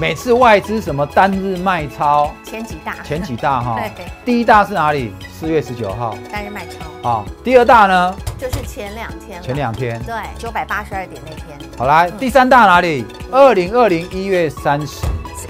每次外资什么单日卖超前几大？前几大哈？对，第一大是哪里？四月十九号单日卖超。啊，第二大呢？就是前两天。前两天，对，九百八十二点那天。好来，第三大哪里？二零二零一月三十。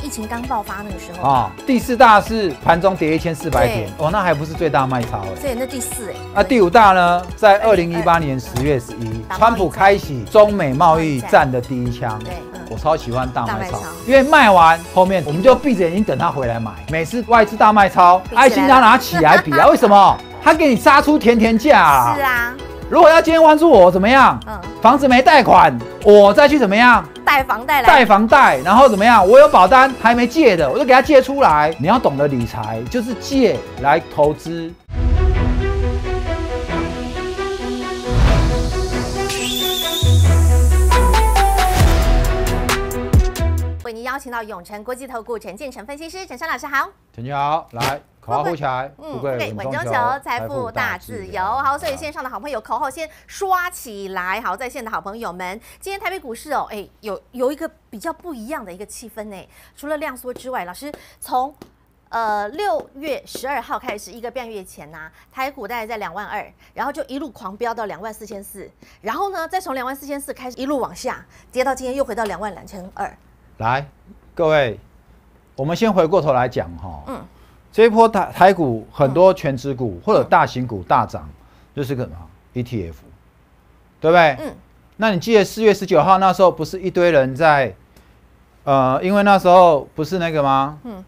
疫情刚爆发那个时候啊，第四大是盘中跌一千四百点，哦，那还不是最大卖超哎，对，那第四哎，那第五大呢？在二零一八年十月十一，川普开启中美贸易战的第一枪。对，我超喜欢大卖超，因为卖完后面我们就闭着眼睛等他回来买。每次外资大卖超，爱心他拿起来比啊，为什么？他给你杀出甜甜价啊？是啊。如果要今天关注我怎么样？嗯，房子没贷款，我再去怎么样？贷房贷。贷房贷，然后怎么样？我有保单还没借的，我就给他借出来。你要懂得理财，就是借来投资。为您邀请到永诚国际投顾陈建成分析师陈山老师好。陈你好，来。富起来，嗯，对，稳中求财富大自由。好，所以线上的好朋友，口号先刷起来。好，在线的好朋友们，今天台北股市哦，哎，有有一个比较不一样的一个气氛呢。除了量缩之外，老师从呃六月十二号开始，一个半月前呐，台股大概在两万二，然后就一路狂飙到两万四千四，然后呢，再从两万四千四开始一路往下跌到今天又回到两万两千二。来，各位，我们先回过头来讲哈，嗯。这一波台台股很多全职股或者大型股大涨，就是个什么 ETF，对不对？嗯。那你记得四月十九号那时候不是一堆人在，呃，因为那时候不是那个吗？嗯。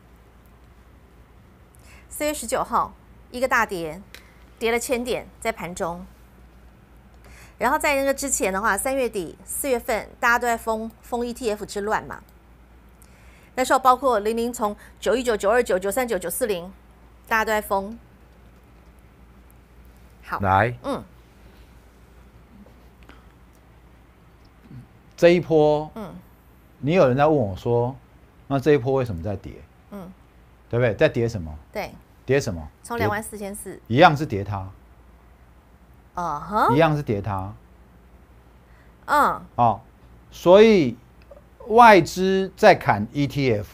四月十九号一个大跌，跌了千点在盘中。然后在那个之前的话，三月底四月份大家都在疯疯 ETF 之乱嘛。那时候包括零零从九一九九二九九三九九四零，大家都在疯。好，来，嗯，这一波，嗯，你有人在问我说，那这一波为什么在跌？嗯，对不对？在跌什么？对，跌什么？从两万四千四，一样是跌它。啊哈，一样是跌它。嗯，哦，所以。外资在砍 ETF，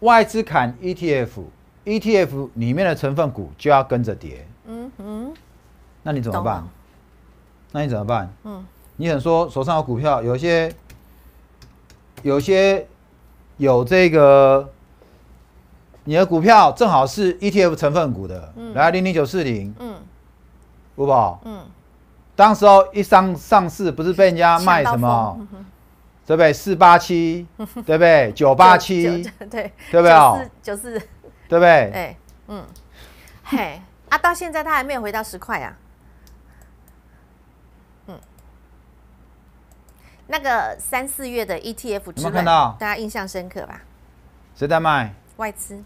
外资砍 ETF，ETF 里面的成分股就要跟着跌。嗯嗯，那你怎么办？那你怎么办？嗯，你很说手上有股票，有些有些有这个，你的股票正好是 ETF 成分股的，来，零零九四零，嗯，好不好？嗯，当时候一上上市，不是被人家卖什么？对不对？四八七，对不对？九八七，对对不对？九四九四，对不对？对，嗯，嘿，啊，到现在他还没有回到十块啊。嗯，那个三四月的 ETF，看到大家印象深刻吧？谁在卖？外资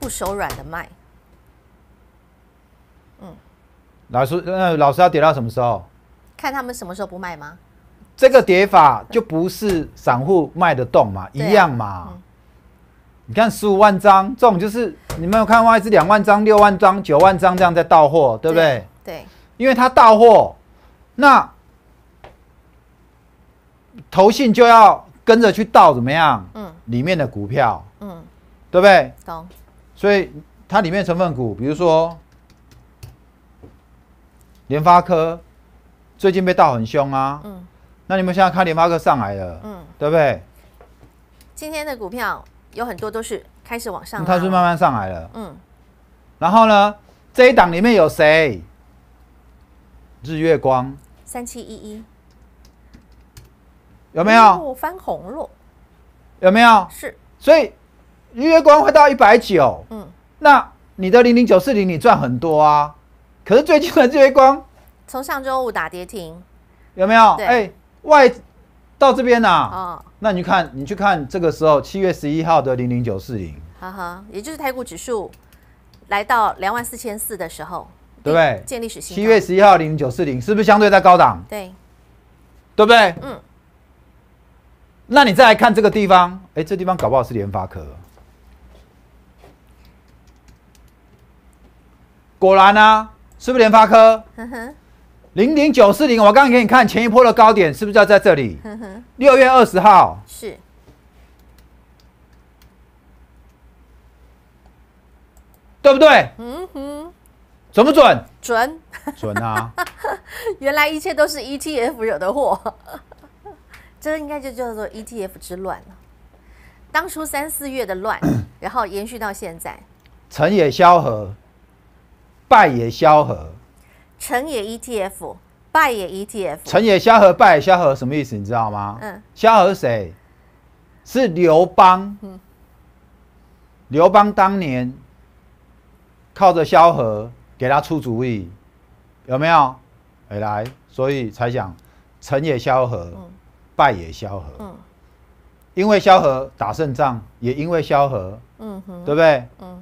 不手软的卖。嗯，老师，那老师要跌到什么时候？看他们什么时候不卖吗？这个叠法就不是散户卖得动嘛，一样嘛。你看十五万张这种，就是你没有看外资两万张、六万张、九万张这样在到货，对不对？对。因为它到货，那投信就要跟着去到怎么样？嗯。里面的股票，嗯，对不对？懂。所以它里面成分股，比如说联发科，最近被盗很凶啊。嗯。那你们现在看连八哥上来了，嗯，对不对？今天的股票有很多都是开始往上，它是慢慢上来了，嗯。然后呢，这一档里面有谁？日月光，三七一一，有没有？翻红了，有没有？是。所以日月光会到一百九，嗯。那你的零零九四零你赚很多啊，可是最近的日月光从上周五打跌停，有没有？哎。外到这边呐，那你看，你去看这个时候七月十一号的零零九四零，哈哈，也就是台股指数来到两万四千四的时候，对不对？建立历史新。七月十一号零零九四零是不是相对在高档？对，对不对？嗯。那你再来看这个地方，哎，这地方搞不好是联发科。果然啊，是不是联发科？零零九四零，我刚刚给你看前一波的高点，是不是要在这里？六月二十号，是，对不对？嗯哼，准不准？准，准啊！原来一切都是 ETF 惹的祸，这应该就叫做 ETF 之乱了。当初三四月的乱，然后延续到现在。成也萧何，败也萧何。成也 ETF，败也 ETF。成也萧何，败也萧何，什么意思？你知道吗？嗯。萧何是谁？是刘邦。刘邦当年靠着萧何给他出主意，有没有？回来，所以才想成也萧何，败也萧何。嗯。因为萧何打胜仗，也因为萧何。嗯。对不对？嗯。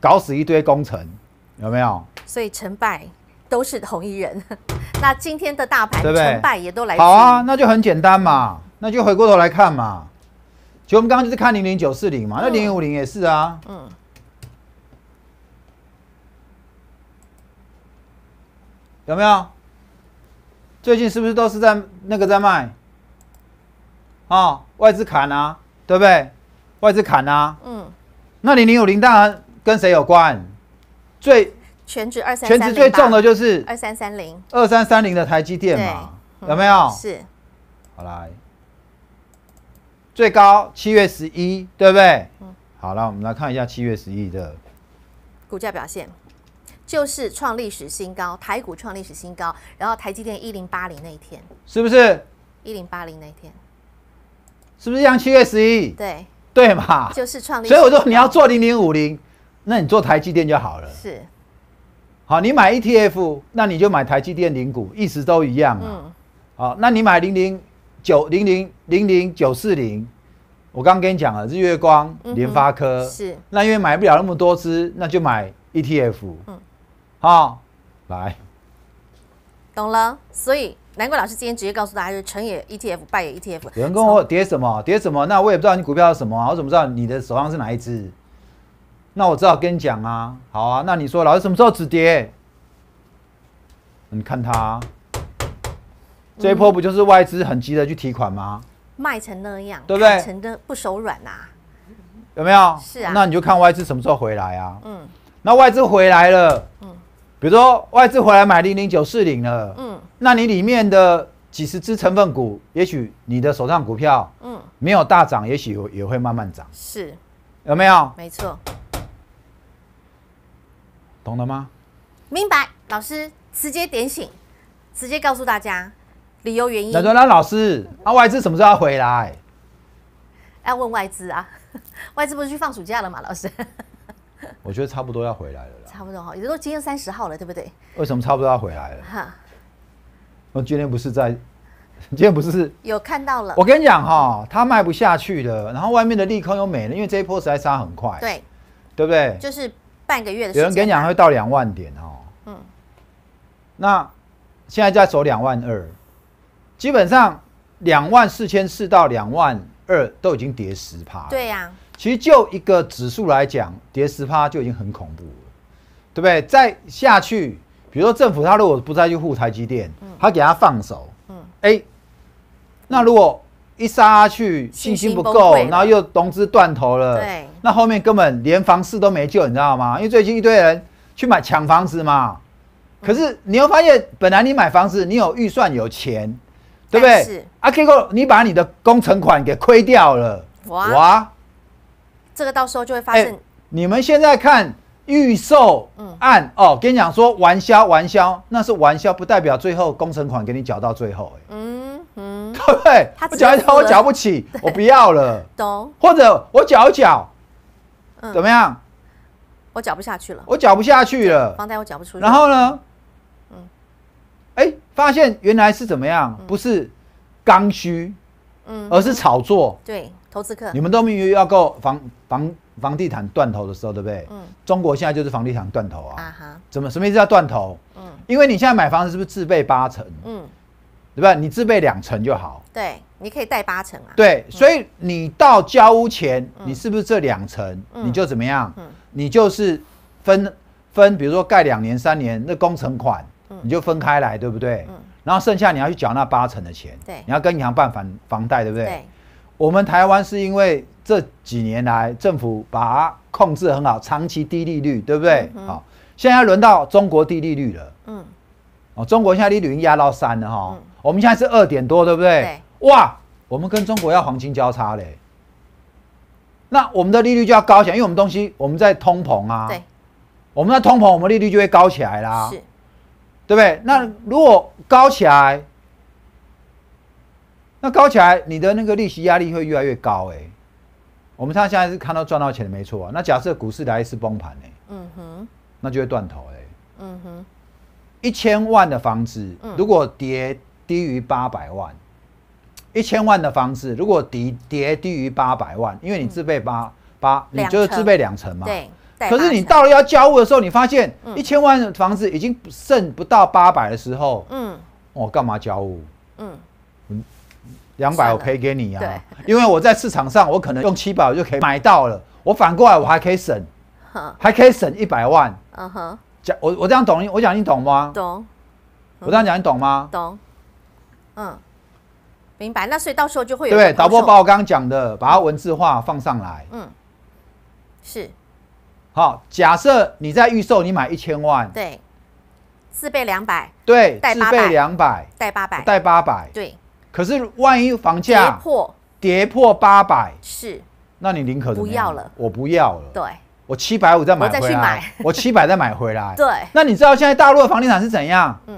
搞死一堆功臣。有没有？所以成败都是同一人。那今天的大盘成败也都来好啊，那就很简单嘛。那就回过头来看嘛。其实我们刚刚就是看零零九四零嘛，那零五零也是啊。嗯。有没有？最近是不是都是在那个在卖？啊，外资砍啊，对不对？外资砍啊。嗯。那零零五零当然跟谁有关？最全职二三全职最重的就是二三三零二三三零的台积电嘛，有没有？是。好啦，最高七月十一，对不对？嗯。好了，我们来看一下七月十一的股价表现，就是创历史新高，台股创历史新高，然后台积电一零八零那一天，是不是？一零八零那一天，是不是一七月十一，对对嘛，就是创。所以我说你要做零零五零。那你做台积电就好了。是，好，你买 ETF，那你就买台积电领股，一直都一样嗯。好，那你买零零九零零零零九四零，我刚刚跟你讲了日月光、联发科。是。那因为买不了那么多只，那就买 ETF。嗯。好，来。懂了，所以难怪老师今天直接告诉大家，就成也 ETF，败也 ETF。有人跟我叠什么？叠什么？那我也不知道你股票是什么啊，我怎么知道你的手上是哪一支？那我只好跟你讲啊，好啊，那你说老师什么时候止跌？你看它这一波不就是外资很急的去提款吗？卖成那样，对不对？成的不手软呐，有没有？是啊。那你就看外资什么时候回来啊？嗯。那外资回来了，嗯，比如说外资回来买零零九四零了，嗯，那你里面的几十只成分股，也许你的手上股票，嗯，没有大涨，也许也会慢慢涨，是，有没有？没错。懂了吗？明白，老师直接点醒，直接告诉大家理由原因。那老师，那外资什么时候要回来？要问外资啊，外资不是去放暑假了吗？老师，我觉得差不多要回来了。差不多哈，也就说今天三十号了，对不对？为什么差不多要回来了？哈，我今天不是在，今天不是有看到了？我跟你讲哈，他卖不下去了，然后外面的利空又没了，因为这一波实在杀很快，对对不对？就是。半个月的，有人跟你讲会到两万点哦。嗯，那现在在走两万二，基本上两万四千四到两万二都已经跌十趴对呀，其实就一个指数来讲，跌十趴就已经很恐怖了，对不对？再下去，比如说政府他如果不再去护台积电，他给他放手，嗯，哎，那如果一杀去，信心不够，然后又融资断头了，对。那后面根本连房事都没救，你知道吗？因为最近一堆人去买抢房子嘛。可是你又发现，本来你买房子，你有预算有钱，对不对？是啊，K 哥，你把你的工程款给亏掉了。哇，啊，这个到时候就会发生。你们现在看预售案哦，跟你讲说玩笑玩笑，那是玩笑，不代表最后工程款给你缴到最后。哎，嗯嗯，对，我缴一缴，我缴不起，我不要了。懂。或者我缴一缴。怎么样？我缴不下去了。我缴不下去了。房贷我缴不出去。然后呢？嗯，哎，发现原来是怎么样？不是刚需，嗯，而是炒作。对，投资客。你们都明为要购房房房地产断头的时候，对不对？嗯。中国现在就是房地产断头啊！啊哈。怎么？什么意思叫断头？嗯，因为你现在买房子是不是自备八成？嗯。对不对？你自备两成就好。对，你可以贷八成啊。对，所以你到交屋前，你是不是这两成，你就怎么样？你就是分分，比如说盖两年、三年，那工程款，你就分开来，对不对？然后剩下你要去缴纳八成的钱。对。你要跟银行办房房贷，对不对？对。我们台湾是因为这几年来政府把它控制很好，长期低利率，对不对？好，现在轮到中国低利率了。嗯。哦，中国现在利率已经压到三了哈。嗯。我们现在是二点多，对不对？对。哇，我们跟中国要黄金交叉嘞。那我们的利率就要高起来，因为我们东西我们在通膨啊。对。我们在通膨，我们利率就会高起来啦。是。对不对？那如果高起来，那高起来，你的那个利息压力会越来越高哎。我们现在现在是看到赚到钱的没错。那假设股市来一次崩盘呢？嗯哼。那就会断头哎。嗯哼。一千万的房子如果跌。低于八百万，一千万的房子，如果跌跌低于八百万，因为你自备八八，你就是自备两成嘛。对。可是你到了要交物的时候，你发现一千万的房子已经剩不到八百的时候，嗯，我干嘛交物？嗯两百我赔给你呀。因为我在市场上，我可能用七百我就可以买到了。我反过来，我还可以省，还可以省一百万。嗯哼。讲我我这样懂，我讲你懂吗？懂。我这样讲你懂吗？懂。嗯，明白。那所以到时候就会有对导播把我刚刚讲的把它文字化放上来。嗯，是。好，假设你在预售，你买一千万，对，四倍两百，对，四倍两百，带八百，带八百，对。可是万一房价跌破跌破八百，是，那你宁可不要了，我不要了，对，我七百五再买，回来，我七百再买回来，对。那你知道现在大陆的房地产是怎样？嗯，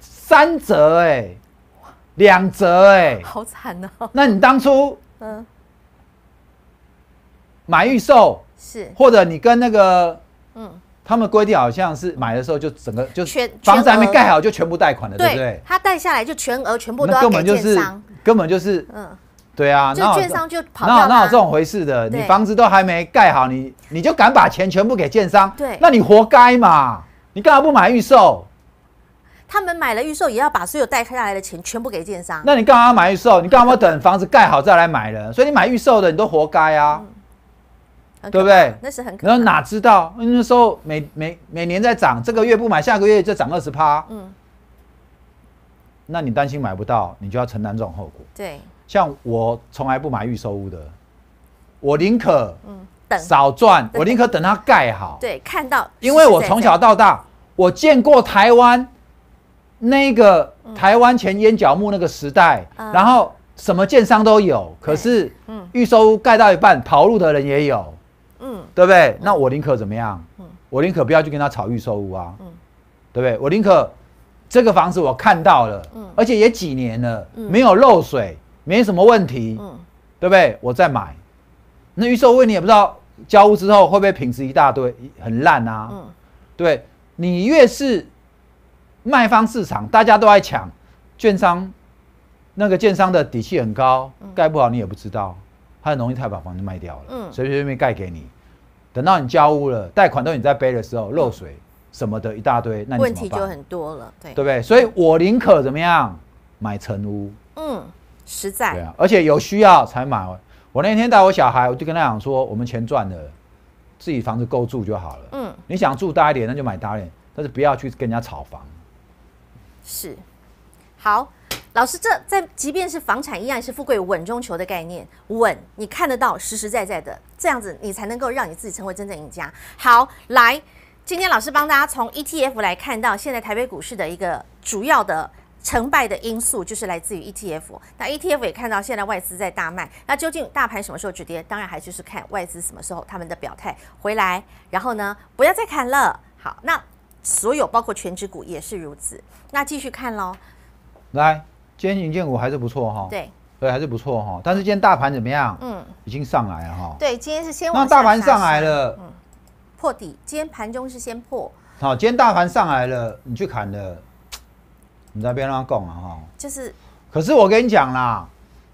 三折，哎。两折哎，好惨哦！那你当初嗯，买预售是，或者你跟那个嗯，他们规定好像是买的时候就整个就全房子还没盖好就全部贷款了，对不对？他贷下来就全额全部都要。那根本就是，根本就是嗯，对啊，那券商就那那有这种回事的？你房子都还没盖好，你你就敢把钱全部给券商？对，那你活该嘛！你干嘛不买预售？他们买了预售，也要把所有带下来的钱全部给建商。那你干嘛买预售？你干嘛要等房子盖好再来买呢？所以你买预售的，你都活该啊，对不对？那是很可。然后哪知道那时候每每每年在涨，这个月不买，下个月就涨二十趴。嗯。那你担心买不到，你就要承担这种后果。对。像我从来不买预售屋的，我宁可嗯少赚，我宁可等它盖好。对，看到。因为我从小到大，我见过台湾。那个台湾前烟角木那个时代，然后什么建商都有，可是预收屋盖到一半跑路的人也有，嗯，对不对？那我宁可怎么样？嗯，我宁可不要去跟他炒预收屋啊，嗯，对不对？我宁可这个房子我看到了，嗯，而且也几年了，嗯，没有漏水，没什么问题，嗯，对不对？我再买，那预售屋你也不知道交屋之后会不会品质一大堆很烂啊，嗯，对你越是。卖方市场，大家都在抢，券商，那个券商的底气很高，盖不好你也不知道，他很容易他把房子卖掉了，随随便便盖给你，等到你交屋了，贷款都你在背的时候漏水什么的一大堆，那问题就很多了，对对不对？所以我宁可怎么样买成屋，嗯，实在，对啊，而且有需要才买。我那天带我小孩，我就跟他讲说，我们钱赚了，自己房子够住就好了，嗯，你想住大一点，那就买大一点，但是不要去跟人家炒房。是，好，老师，这在即便是房产一样，是富贵稳中求的概念，稳，你看得到，实实在在的，这样子你才能够让你自己成为真正赢家。好，来，今天老师帮大家从 ETF 来看到，现在台北股市的一个主要的成败的因素，就是来自于 ETF。那 ETF 也看到现在外资在大卖，那究竟大盘什么时候止跌？当然还就是看外资什么时候他们的表态回来，然后呢，不要再砍了。好，那。所有包括全职股也是如此。那继续看喽。来，今天银建股还是不错哈。对，对，还是不错哈。但是今天大盘怎么样？嗯，已经上来了哈。对，今天是先。那大盘上来了。破底。今天盘中是先破。好，今天大盘上来了，你去砍了，你在边乱拱了哈。就是。可是我跟你讲啦，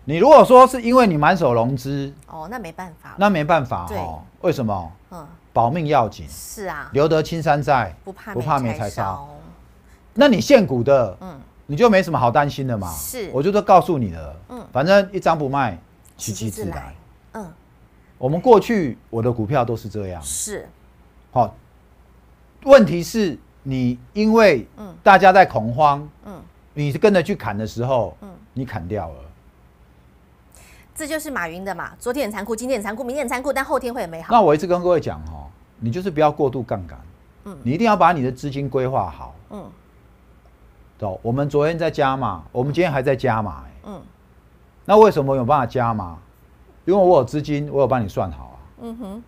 你如果说是因为你满手融资，哦，那没办法。那没办法哦。为什么？嗯。保命要紧，是啊，留得青山在，不怕不怕没柴烧。那你现股的，嗯，你就没什么好担心的嘛。是，我就都告诉你了，嗯，反正一张不卖，奇其自然。嗯，我们过去我的股票都是这样。是，好，问题是你因为，嗯，大家在恐慌，嗯，你跟着去砍的时候，嗯，你砍掉了。这就是马云的嘛？昨天很残酷，今天很残酷，明天很残酷，但后天会很美好。那我一直跟各位讲哈，你就是不要过度杠杆，嗯，你一定要把你的资金规划好，嗯。走，我们昨天在加码，我们今天还在加码，哎，嗯。那为什么有办法加嘛？因为我有资金，我有帮你算好啊，嗯哼，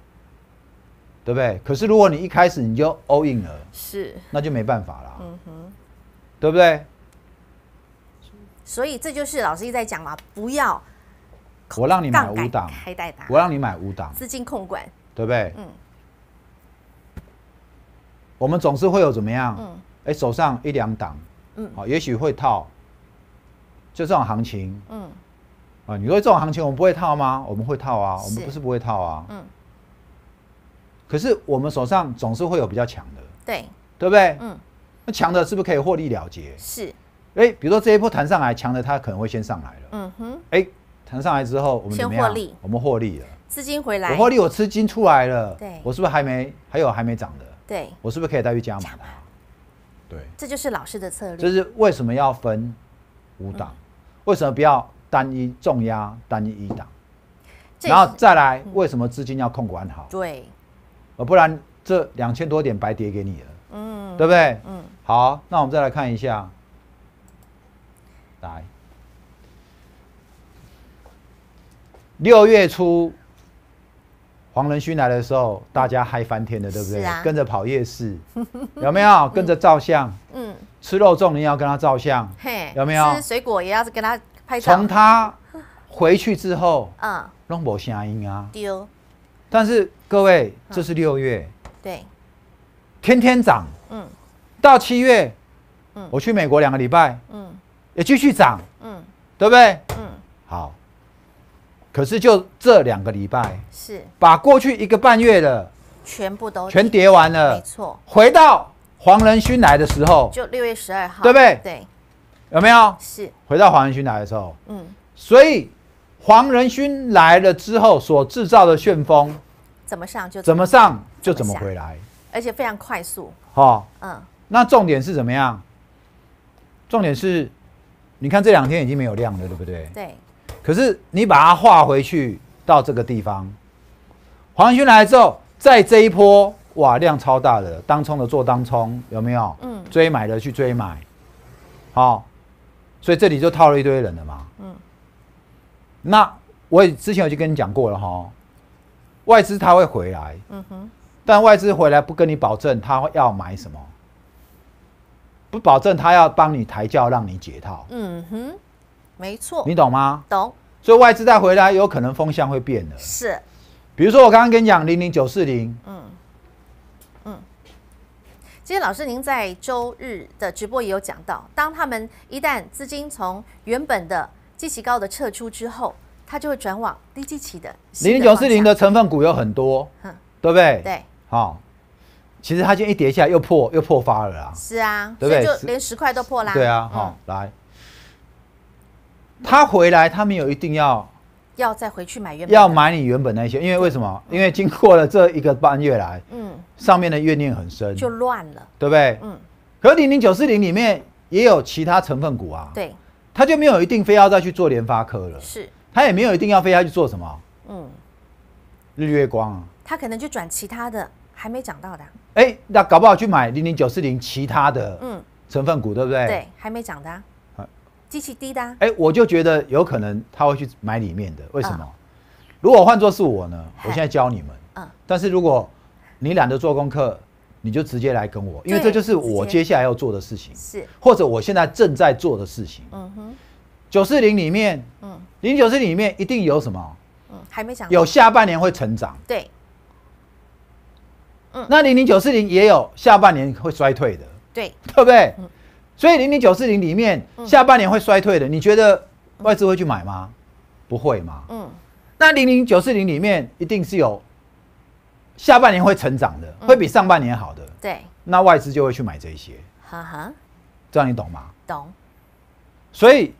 对不对？可是如果你一开始你就 all in 了，是，那就没办法了，嗯哼，对不对？所以这就是老师一直在讲嘛，不要。我让你买五档，我让你买五档，资金控管，对不对？嗯，我们总是会有怎么样？嗯，哎，手上一两档，嗯，好，也许会套，就这种行情，嗯，啊，你说这种行情我们不会套吗？我们会套啊，我们不是不会套啊，嗯，可是我们手上总是会有比较强的，对，对不对？嗯，那强的是不是可以获利了结？是，哎，比如说这一波弹上来，强的它可能会先上来了，嗯哼，哎。谈上来之后，我们先获利，我们获利了，资金回来。我获利，我资金出来了。对，我是不是还没还有还没涨的？对，我是不是可以再去加码？对，这就是老师的策略。这是为什么要分五档？为什么不要单一重压单一一档？然后再来，为什么资金要控管好？对，呃，不然这两千多点白跌给你了。嗯，对不对？嗯，好，那我们再来看一下，来。六月初，黄仁勋来的时候，大家嗨翻天了，对不对？跟着跑夜市，有没有？跟着照相，嗯，吃肉粽，你要跟他照相，嘿，有没有？吃水果也要跟他拍照。从他回去之后，嗯，弄不声音啊，丢。但是各位，这是六月，对，天天涨，嗯，到七月，嗯，我去美国两个礼拜，嗯，也继续涨，嗯，对不对？嗯，好。可是，就这两个礼拜，是把过去一个半月的全部都全叠完了，没错。回到黄仁勋来的时候，就六月十二号，对不对？对，有没有？是回到黄仁勋来的时候，嗯。所以黄仁勋来了之后所制造的旋风，怎么上就怎么上就怎么回来，而且非常快速。好，嗯。那重点是怎么样？重点是，你看这两天已经没有量了，对不对？对。可是你把它画回去到这个地方，黄旭军来之后，在这一波哇量超大的，当冲的做当冲有没有？嗯，追买的去追买，好，所以这里就套了一堆人了嘛。嗯，那我之前我就跟你讲过了哈，外资他会回来。嗯哼，但外资回来不跟你保证他要买什么，不保证他要帮你抬轿让你解套。嗯哼，没错。你懂吗？懂。所以外资再回来，有可能风向会变的。是，比如说我刚刚跟你讲零零九四零，嗯嗯。其实老师您在周日的直播也有讲到，当他们一旦资金从原本的绩奇高的撤出之后，它就会转往低绩期的。零零九四零的成分股有很多，嗯，对不对？对。好，其实它今天一跌下来又破又破发了啊。是啊，对不对？就连十块都破啦。对啊，好，来。他回来，他没有一定要要再回去买原要买你原本那些，因为为什么？因为经过了这一个半月来，嗯，上面的怨念很深，就乱了，对不对？嗯。可零零九四零里面也有其他成分股啊。对。他就没有一定非要再去做联发科了。是。他也没有一定要非要去做什么。嗯。日月光啊。他可能就转其他的还没涨到的。哎，那搞不好去买零零九四零其他的嗯成分股，对不对？对，还没涨的。机器滴答，哎，我就觉得有可能他会去买里面的，为什么？如果换做是我呢？我现在教你们。嗯。但是如果你懒得做功课，你就直接来跟我，因为这就是我接下来要做的事情。是。或者我现在正在做的事情。嗯哼。九四零里面，嗯，零九四里面一定有什么？嗯，还没想。有下半年会成长。对。嗯。那零零九四零也有下半年会衰退的。对。对不对？嗯。所以零零九四零里面下半年会衰退的，你觉得外资会去买吗？不会吗？嗯。那零零九四零里面一定是有下半年会成长的，会比上半年好的。对。那外资就会去买这些。哈哈。这样你懂吗？懂。所以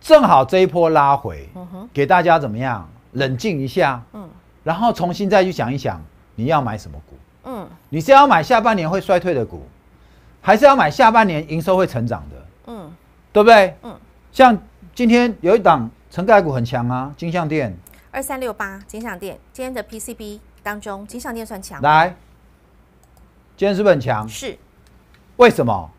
正好这一波拉回，给大家怎么样冷静一下？嗯。然后重新再去想一想，你要买什么股？嗯。你是要买下半年会衰退的股？还是要买下半年营收会成长的，嗯，对不对？嗯，像今天有一档成概股很强啊，金相店二三六八金相店今天的 PCB 当中，金相店算强，来，今天是不是很强？是，为什么？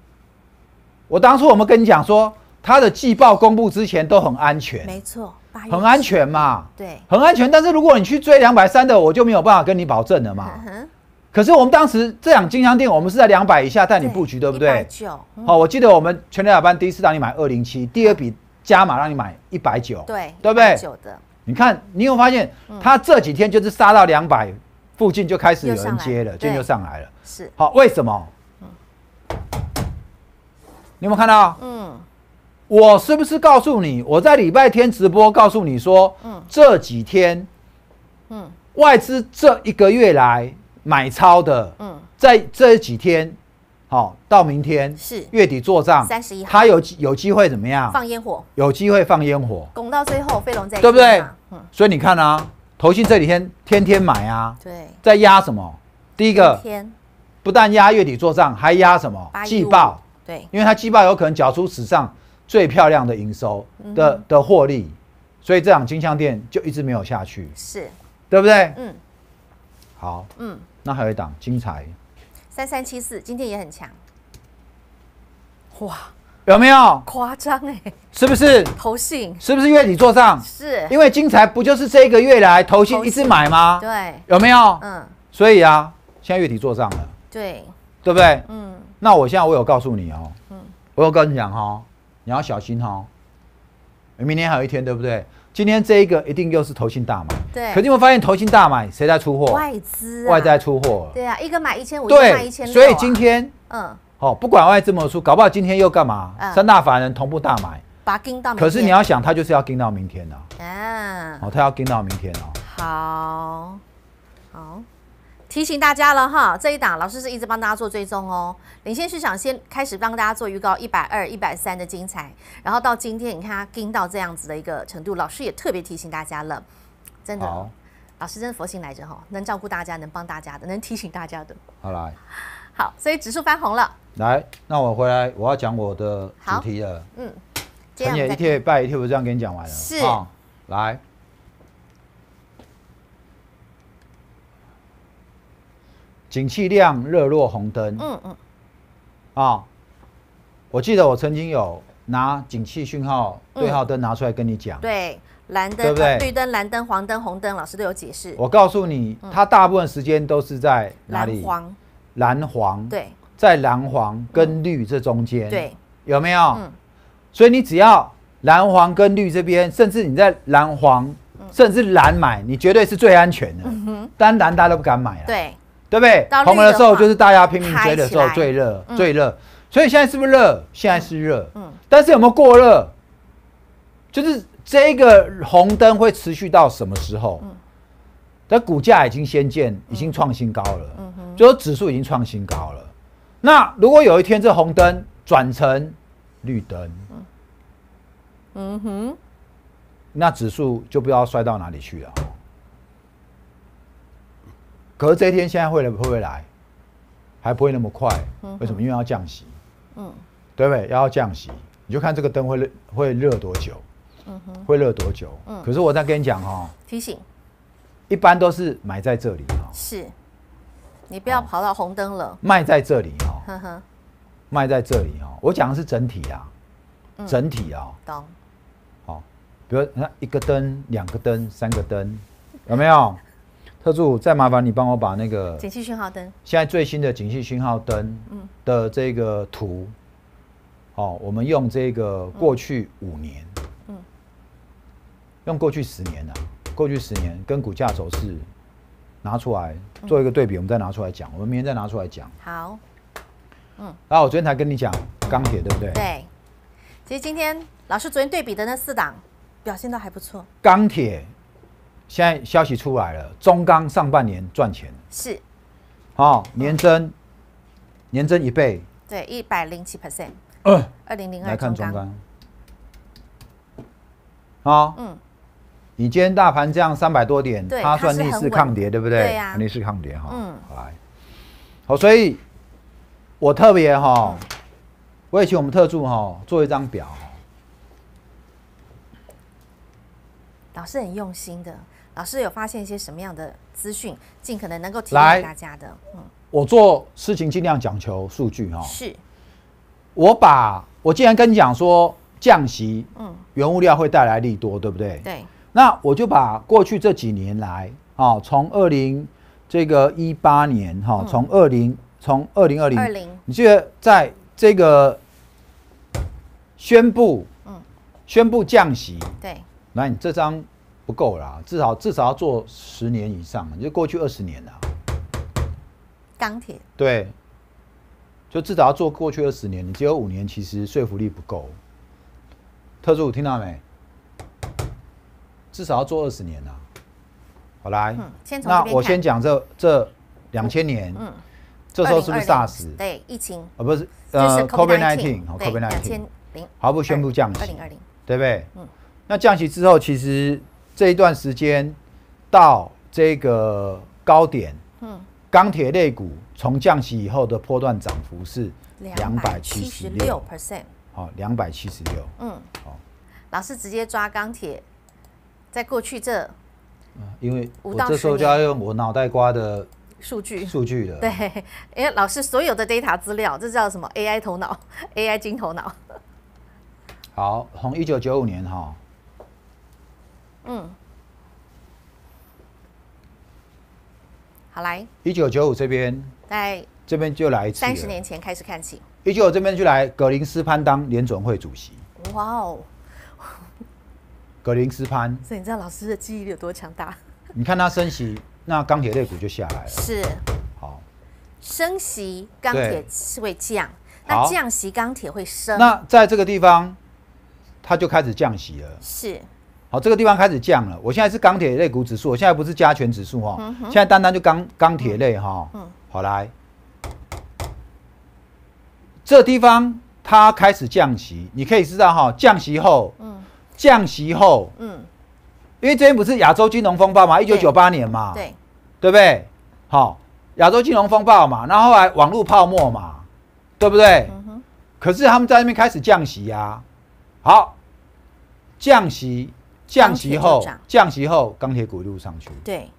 我当初我们跟你讲说，它的季报公布之前都很安全，没错，很安全嘛，对，很安全。但是如果你去追两百三的，我就没有办法跟你保证了嘛。可是我们当时这两金香店，我们是在两百以下带你布局，对不对？好，我记得我们全天小班第一次让你买二零七，第二笔加码让你买一百九，对对不对？的。你看，你有发现，他这几天就是杀到两百附近就开始有人接了，就就上来了。是。好，为什么？嗯。你有没有看到？嗯。我是不是告诉你，我在礼拜天直播告诉你说，嗯，这几天，嗯，外资这一个月来。买超的，嗯，在这几天，好到明天是月底做账三十一号，他有有机会怎么样？放烟火，有机会放烟火，拱到最后飞龙在对不对？嗯，所以你看啊，投信这几天天天买啊，对，在压什么？第一个，不但压月底做账，还压什么？季报，对，因为他季报有可能缴出史上最漂亮的营收的的获利，所以这场金项店就一直没有下去，是对不对？嗯，好，嗯。那还有一档金彩，三三七四，今天也很强，哇，有没有夸张哎？是不是投信？是不是月底做账？是，因为金彩不就是这个月来投信一次买吗？对，有没有？嗯，所以啊，现在月底做账了，对，对不对？嗯，那我现在我有告诉你哦，嗯，我有跟你讲哦，你要小心哦，明天还有一天，对不对？今天这一个一定又是头信大买，对。肯你有发现头型大买，谁在出货？外资，外在出货。对啊，一个买一千五，一个买一千，所以今天，嗯，好，不管外资怎么出，搞不好今天又干嘛？三大法人同步大买，它盯到。可是你要想，他就是要盯到明天的、啊，哦，他要盯到明天哦。好，好。提醒大家了哈，这一档老师是一直帮大家做追踪哦。领先市场先开始帮大家做预告，一百二、一百三的精彩。然后到今天，你看跟到这样子的一个程度，老师也特别提醒大家了，真的，老师真的佛心来着哈，能照顾大家，能帮大家的，能提醒大家的。好来，好，所以指数翻红了。来，那我回来我要讲我的主题了。嗯，今天一天拜一天，我这样跟你讲完了。是，来。警气量热络红灯。嗯嗯，啊，我记得我曾经有拿警气讯号对号灯拿出来跟你讲。对，蓝灯，对不对？绿灯、蓝灯、黄灯、红灯，老师都有解释。我告诉你，它大部分时间都是在哪里？蓝黄，蓝黄，对，在蓝黄跟绿这中间，对，有没有？嗯，所以你只要蓝黄跟绿这边，甚至你在蓝黄，甚至蓝买，你绝对是最安全的。嗯哼，当然大家都不敢买啊。对。对不对？红的时候就是大家拼命追的时候最热最热，所以现在是不是热？现在是热，嗯。但是有没有过热？就是这个红灯会持续到什么时候？嗯。的股价已经先见，已经创新高了。嗯哼。就是指数已经创新高了。那如果有一天这红灯转成绿灯，嗯哼，那指数就不知道摔到哪里去了。可是这一天，现在会来会不会来？还不会那么快，为什么？因为要降息，嗯，对不对？要降息，你就看这个灯会热会热多久，嗯哼，会热多久？嗯，可是我再跟你讲哦，提醒，一般都是买在这里啊，是，你不要跑到红灯了，卖在这里哦，呵呵，卖在这里哦，我讲的是整体啊，整体啊，懂？好，比如那一个灯、两个灯、三个灯，有没有？特助，再麻烦你帮我把那个警气讯号灯。现在最新的警气讯号灯的这个图，哦，我们用这个过去五年，嗯，用过去十年的，过去十年跟股价走势拿出来做一个对比，我们再拿出来讲，我们明天再拿出来讲。好。嗯，然后我昨天才跟你讲钢铁，对不对？对。其实今天老师昨天对比的那四档表现都还不错。钢铁。现在消息出来了，中钢上半年赚钱是，哦，年增年增一倍，对，一百零七 percent，二零零二来看中钢，啊，嗯，你今天大盘样三百多点，它算逆势抗跌，对不对？对呀，逆势抗跌哈，嗯，来，好，所以我特别哈，我也请我们特助哈做一张表，老师很用心的。老师有发现一些什么样的资讯？尽可能能够提醒大家的。嗯，我做事情尽量讲求数据哈。是，我把我既然跟你讲说降息，嗯，原物料会带来利多，对不对？对。那我就把过去这几年来啊，从二零这个一八年哈，从二零从二零二零，二零你记得在这个宣布，嗯，宣布降息，对。来，这张。不够啦，至少至少要做十年以上，就过去二十年了。钢铁对，就至少要做过去二十年，你只有五年，其实说服力不够。特助听到没？至少要做二十年了。好来，那我先讲这这两千年，嗯，这时候是不是 SARS？对，疫情啊不是呃 c o v i d nineteen，COVID nineteen，毫不宣布降息，二零二零，对不对？嗯，那降息之后其实。这一段时间到这个高点，嗯，钢铁类股从降息以后的波段涨幅是两百七十六 percent，好，两百七十六，嗯，好，老师直接抓钢铁，在过去这，嗯，因为我这时候就要用我脑袋瓜的数据，数据了，对，因老师所有的 data 资料，这叫什么 AI 头脑，AI 金头脑，好，从一九九五年哈。嗯，好来。一九九五这边，在这边就来一次。三十年前开始看起，一九九五这边就来格林斯潘当联准会主席。哇哦，格林斯潘。所以你知道老师的记忆力有多强大？你看他升息，那钢铁类股就下来了。是。好，升息钢铁会降，那降息钢铁会升。那在这个地方，他就开始降息了。是。好，这个地方开始降了。我现在是钢铁类股指数，我现在不是加权指数哈，现在单单就钢钢铁类哈。嗯。好来，这地方它开始降息，你可以知道哈，降息后，降息后，因为这边不是亚洲金融风暴嘛，一九九八年嘛，对，对不对？好，亚洲金融风暴嘛，然后后来网络泡沫嘛，对不对？嗯可是他们在那边开始降息呀。好，降息。降息后，降息后，钢铁股一路上去。对，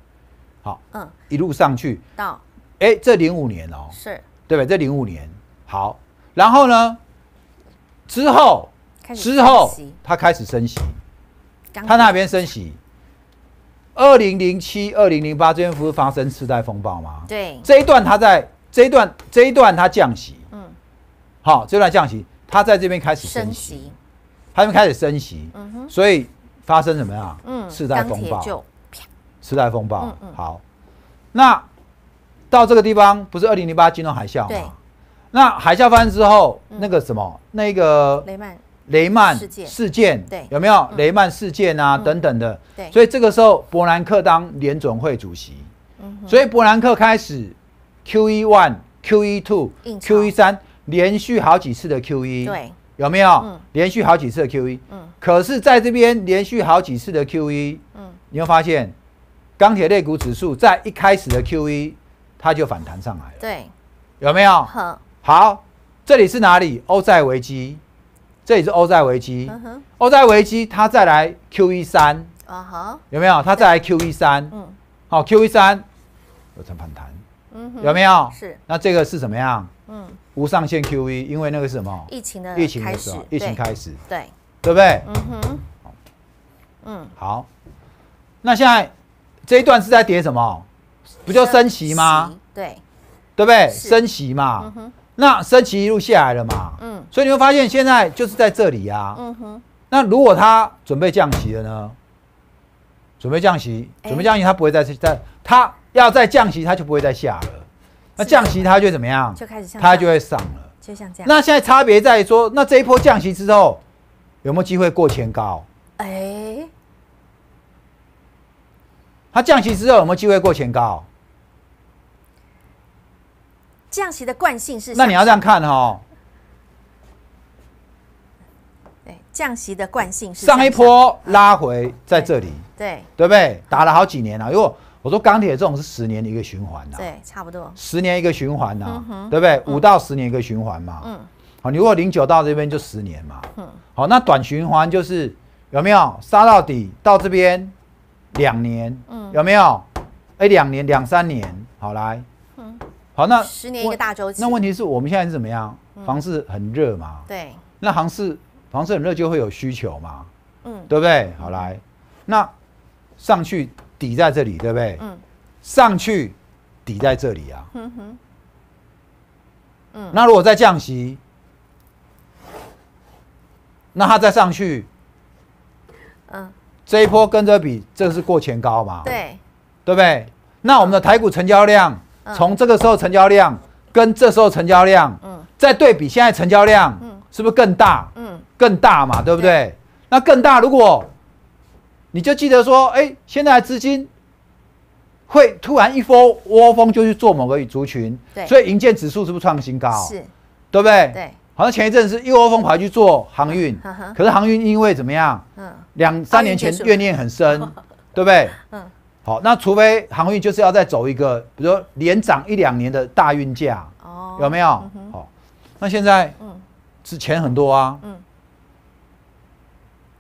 好，嗯，一路上去到，哎，这零五年哦，是，对吧？这零五年，好，然后呢，之后，之后，它开始升息，它那边升息。二零零七、二零零八这边不是发生次贷风暴吗？对，这一段它在这一段这一段它降息，嗯，好，这段降息，它在这边开始升息，它这边开始升息，嗯哼，所以。发生什么样？嗯，次贷风暴。次贷风暴。嗯嗯。好，那到这个地方不是二零零八金融海啸吗？那海啸发生之后，那个什么，那个雷曼雷曼事件事件，对，有没有雷曼事件啊？等等的。对。所以这个时候，伯南克当联准会主席。所以伯南克开始 Q E one、Q E two、Q E 三，连续好几次的 Q E。对。有没有连续好几次的 QE？嗯，可是在这边连续好几次的 QE，嗯，你会发现钢铁类股指数在一开始的 QE，它就反弹上来了。对，有没有？好，这里是哪里？欧债危机，这里是欧债危机。欧债危机，它再来 QE 三，啊有没有？它再来 QE 三，嗯，好，QE 三又成反弹，有没有？是，那这个是怎么样？嗯。无上限 QE，因为那个是什么疫情的疫情时候，疫情开始，对，对不对？嗯哼，嗯，好。那现在这一段是在跌什么？不就升息吗？对，对不对？升息嘛。嗯哼，那升息一路下来了嘛。嗯，所以你会发现现在就是在这里啊。嗯哼，那如果他准备降息了呢？准备降息，准备降息，他不会再去，他要再降息，他就不会再下了。那降息它就怎么样？就开始它就会上了，就像这样。那现在差别在说，那这一波降息之后，有没有机会过前高？哎，它降息之后有没有机会过前高？降息的惯性是……那你要这样看哈，降息的惯性是上一波拉回在这里，对，对不对？打了好几年了，如果。我说钢铁这种是十年的一个循环呐，对，差不多，十年一个循环呐，对不对？五到十年一个循环嘛，嗯，好，你如果零九到这边就十年嘛，嗯，好，那短循环就是有没有杀到底到这边两年，嗯，有没有？哎，两年两三年，好来，嗯，好，那十年一个大周期，那问题是我们现在是怎么样？房市很热嘛，对，那房市房市很热就会有需求嘛，嗯，对不对？好来，那上去。底在这里，对不对？嗯。上去，底在这里啊。嗯哼。嗯。那如果再降息，那它再上去，嗯。这一波跟着比，这是过前高嘛？对。对不对？那我们的台股成交量，从这个时候成交量跟这时候成交量，嗯。再对比现在成交量，嗯，是不是更大？嗯。更大嘛，对不对？那更大，如果。你就记得说，哎，现在资金会突然一波窝蜂就去做某个族群，所以银建指数是不是创新高？是，对不对？对。好像前一阵是一窝蜂跑去做航运，可是航运因为怎么样？嗯，两三年前怨念很深，对不对？嗯。好，那除非航运就是要再走一个，比如说连涨一两年的大运价，哦，有没有？好，那现在嗯，是钱很多啊，嗯。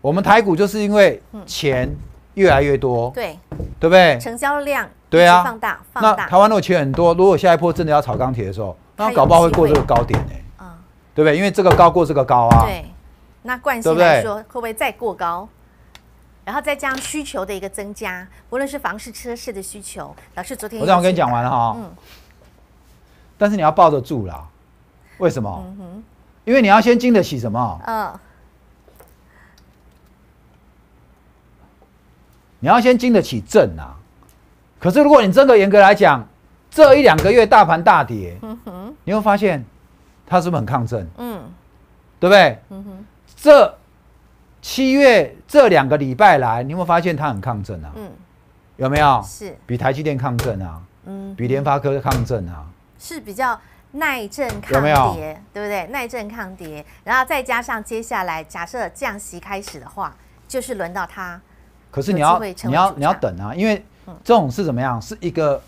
我们台股就是因为钱越来越多，对对不对？成交量对啊，放大放大。那台湾的钱很多，如果下一波真的要炒钢铁的时候，那搞不好会过这个高点呢、嗯，对不对？因为这个高过这个高啊，对。那惯性来不对？说会不会再过高？然后再加上需求的一个增加，无论是房市、车市的需求。老师昨天我这我跟你讲完了哈，嗯。但是你要抱得住啦，为什么？嗯哼，因为你要先经得起什么？嗯。你要先经得起震啊，可是如果你真的严格来讲，这一两个月大盘大跌，你会发现它是不是很抗震？嗯，对不对？嗯哼，这七月这两个礼拜来，你有没有发现它很抗震啊？嗯，有没有？是比台积电抗震啊？嗯，比联发科抗震啊？是比较耐震抗跌，对不对？耐震抗跌，然后再加上接下来假设降息开始的话，就是轮到它。可是你要你要你要等啊，因为这种是怎么样？是一个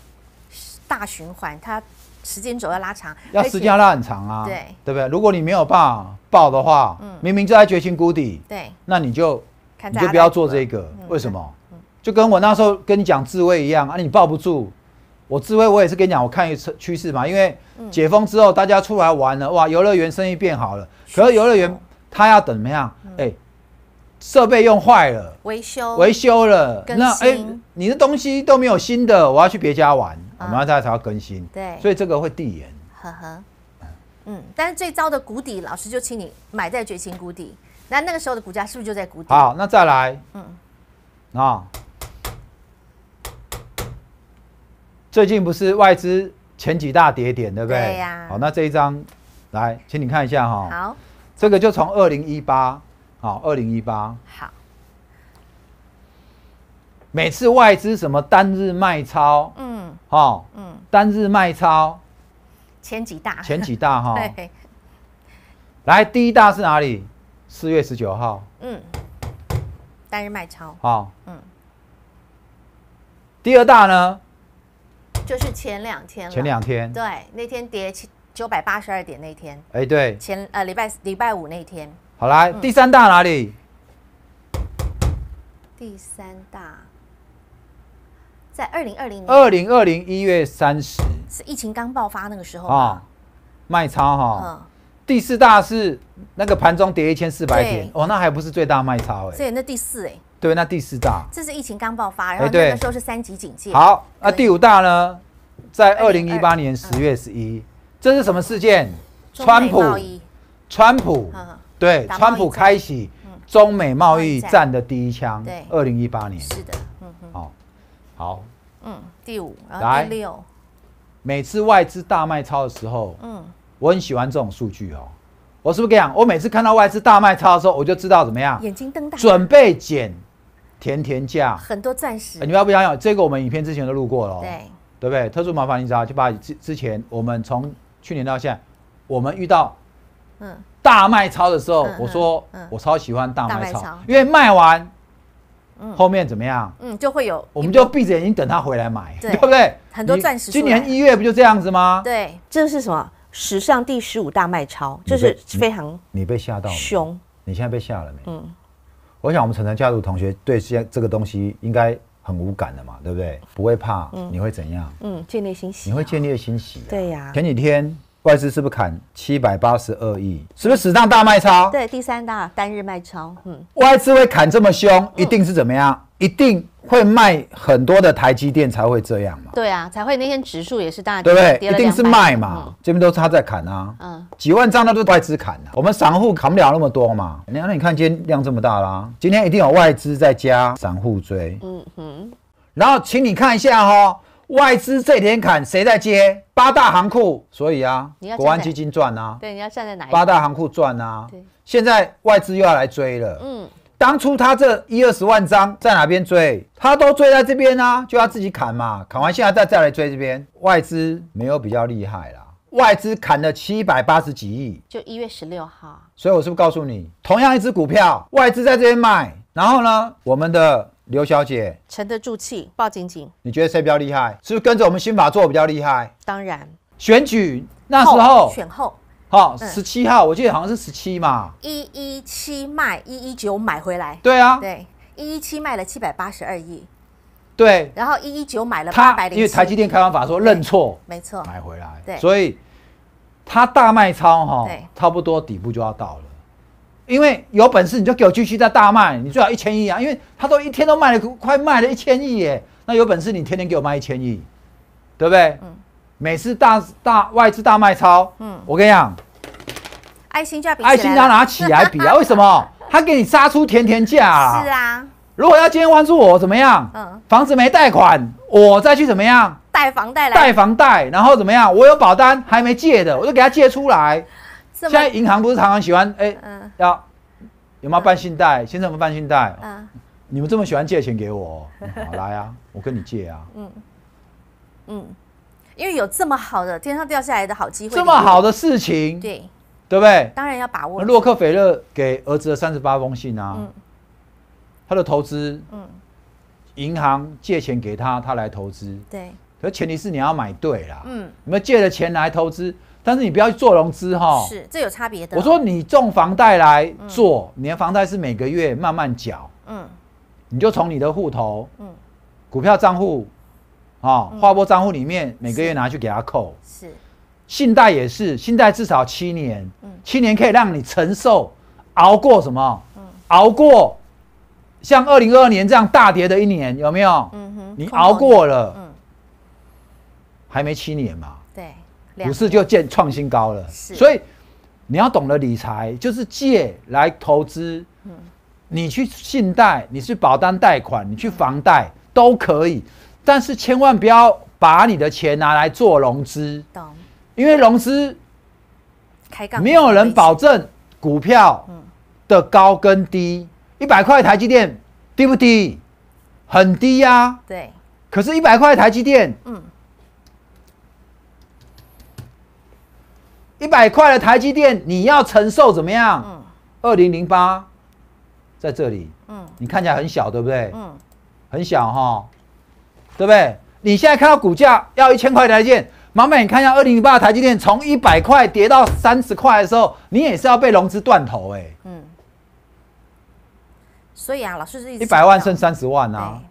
大循环，它时间轴要拉长，要时间要拉很长啊，对对不对？如果你没有办法抱的话，明明就在绝情谷底，对，那你就你就不要做这个，为什么？就跟我那时候跟你讲智慧一样啊，你抱不住。我智慧我也是跟你讲，我看一次趋势嘛，因为解封之后大家出来玩了，哇，游乐园生意变好了。可是游乐园它要等怎么样？设备用坏了，维修维修了。那哎，你的东西都没有新的，我要去别家玩，我要在才要更新。对，所以这个会递延。呵呵，嗯，但是最糟的谷底，老师就请你买在绝情谷底。那那个时候的股价是不是就在谷底？好，那再来。嗯，啊，最近不是外资前几大跌点，对不对？对呀。好，那这一张来，请你看一下哈。好，这个就从二零一八。好，二零一八。好，每次外资什么单日卖超？嗯，好，嗯，单日卖超，前几大，前几大哈。来，第一大是哪里？四月十九号。嗯，单日卖超。好，嗯。第二大呢？就是前两天前两天。对，那天跌九百八十二点，那天。哎，对。前呃，礼拜礼拜五那天。好来，第三大哪里？第三大在二零二零年二零二零一月三十，是疫情刚爆发那个时候啊，卖超哈。嗯。第四大是那个盘中跌一千四百点哦，那还不是最大卖超哎。所以那第四哎。对，那第四大。这是疫情刚爆发，然后那个时候是三级警戒。好，那第五大呢？在二零一八年十月十一，这是什么事件？川普，川普。对，川普开启中美贸易战的第一枪，对，二零一八年。是的，嗯嗯，好，好，嗯，第五，来六，每次外资大卖超的时候，嗯，我很喜欢这种数据哦。我是不是你样？我每次看到外资大卖超的时候，我就知道怎么样？眼睛瞪大，准备减甜甜价，很多钻石。你们要不想想，这个我们影片之前都录过了，对，对不对？特殊麻烦你知道，就把之之前我们从去年到现在，我们遇到，嗯。大卖超的时候，我说我超喜欢大卖超，因为卖完后面怎么样？嗯，就会有，我们就闭着眼睛等他回来买，对不对？很多钻石，今年一月不就这样子吗？对，这是什么史上第十五大卖超，就是非常你被吓到，凶，你现在被吓了没？嗯，我想我们成成家族同学对这这个东西应该很无感的嘛，对不对？不会怕，你会怎样？嗯，建立欣喜，你会建立欣喜？对呀，前几天。外资是不是砍七百八十二亿？是不是史上大卖超？对，第三大单日卖超。嗯，外资会砍这么凶，一定是怎么样？一定会卖很多的台积电才会这样嘛？对啊，才会那天指数也是大，对不对？一定是卖嘛，这边都是他在砍啊。嗯，几万张那都是外资砍的，我们散户砍不了那么多嘛。那那你看今天量这么大啦，今天一定有外资在加，散户追。嗯哼，然后请你看一下哈。外资这点砍谁在接？八大行库，所以啊，国安基金赚啊，对，你要站在哪？八大行库赚啊，对，现在外资又要来追了，嗯，当初他这一二十万张在哪边追？他都追在这边啊，就要自己砍嘛，砍完现在再再来追这边。外资没有比较厉害啦，外资砍了七百八十几亿，就一月十六号。所以我是不是告诉你，同样一只股票，外资在这边卖，然后呢，我们的。刘小姐沉得住气，抱紧紧。你觉得谁比较厉害？是不是跟着我们新法做比较厉害？当然。选举那时候选后，好，十七号，我记得好像是十七嘛。一一七卖，一一九买回来。对啊，对。一一七卖了七百八十二亿，对。然后一一九买了，他因为台积电开完法说认错，没错，买回来。对，所以他大卖超哈，对，差不多底部就要到了。因为有本事你就给我继续在大卖，你最好一千亿啊！因为他都一天都卖了快卖了一千亿耶，那有本事你天天给我卖一千亿，对不对？嗯。每次大大外资大卖超，嗯，我跟你讲，爱心价，爱心要拿起来比啊！为什么？他给你杀出甜甜价啊！是啊。如果要今天关注我怎么样？嗯。房子没贷款，我再去怎么样？贷房贷来，贷房贷，然后怎么样？我有保单还没借的，我就给他借出来。现在银行不是常常喜欢哎，要有没有办信贷？先生们办信贷，你们这么喜欢借钱给我，好来啊，我跟你借啊。嗯嗯，因为有这么好的天上掉下来的好机会，这么好的事情，对对不对？当然要把握。洛克菲勒给儿子的三十八封信啊，他的投资，嗯，银行借钱给他，他来投资。对，可前提是你要买对啦。嗯，你们借了钱来投资。但是你不要去做融资哈，是这有差别的。我说你种房贷来做，你的房贷是每个月慢慢缴，嗯，你就从你的户头，嗯，股票账户啊、划拨账户里面每个月拿去给他扣，是。信贷也是，信贷至少七年，嗯，七年可以让你承受熬过什么？嗯，熬过像二零二二年这样大跌的一年，有没有？嗯哼，你熬过了，嗯，还没七年嘛。股市就见创新高了，所以你要懂得理财，就是借来投资。嗯，你去信贷，你去保单贷款，你去房贷都可以，但是千万不要把你的钱拿来做融资。懂。因为融资，开杠，没有人保证股票的高跟低。一百块台积电低不低？很低呀。对。可是，一百块台积电，嗯。一百块的台积电，你要承受怎么样？二零零八在这里，嗯，你看起来很小，对不对？嗯。很小哈，对不对？你现在看到股价要一千块台积电，麻烦你看一下二零零八的台积电从一百块跌到三十块的时候，你也是要被融资断头哎。嗯。所以啊，老师的一百万剩三十万啊。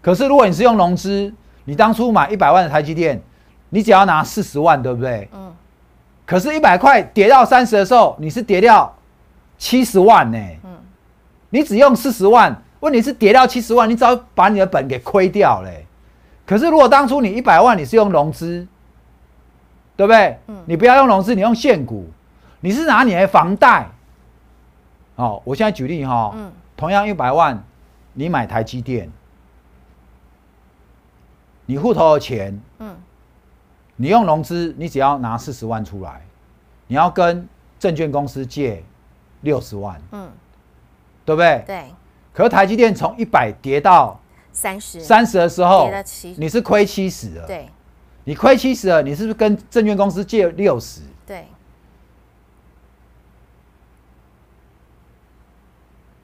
可是如果你是用融资，你当初买一百万的台积电，你只要拿四十万，对不对？嗯。可是，一百块跌到三十的时候，你是跌掉七十万呢。嗯，你只用四十万，问题是跌掉七十万，你只要把你的本给亏掉嘞。可是，如果当初你一百万，你是用融资，对不对？嗯。你不要用融资，你用现股，你是拿你的房贷。好，我现在举例哈。嗯。同样一百万，你买台积电，你会投钱。嗯。你用融资，你只要拿四十万出来，你要跟证券公司借六十万，嗯，对不对？对。可是台积电从一百跌到三十，三十的时候，你是亏七十了。对，你亏七十了，你是不是跟证券公司借六十？对。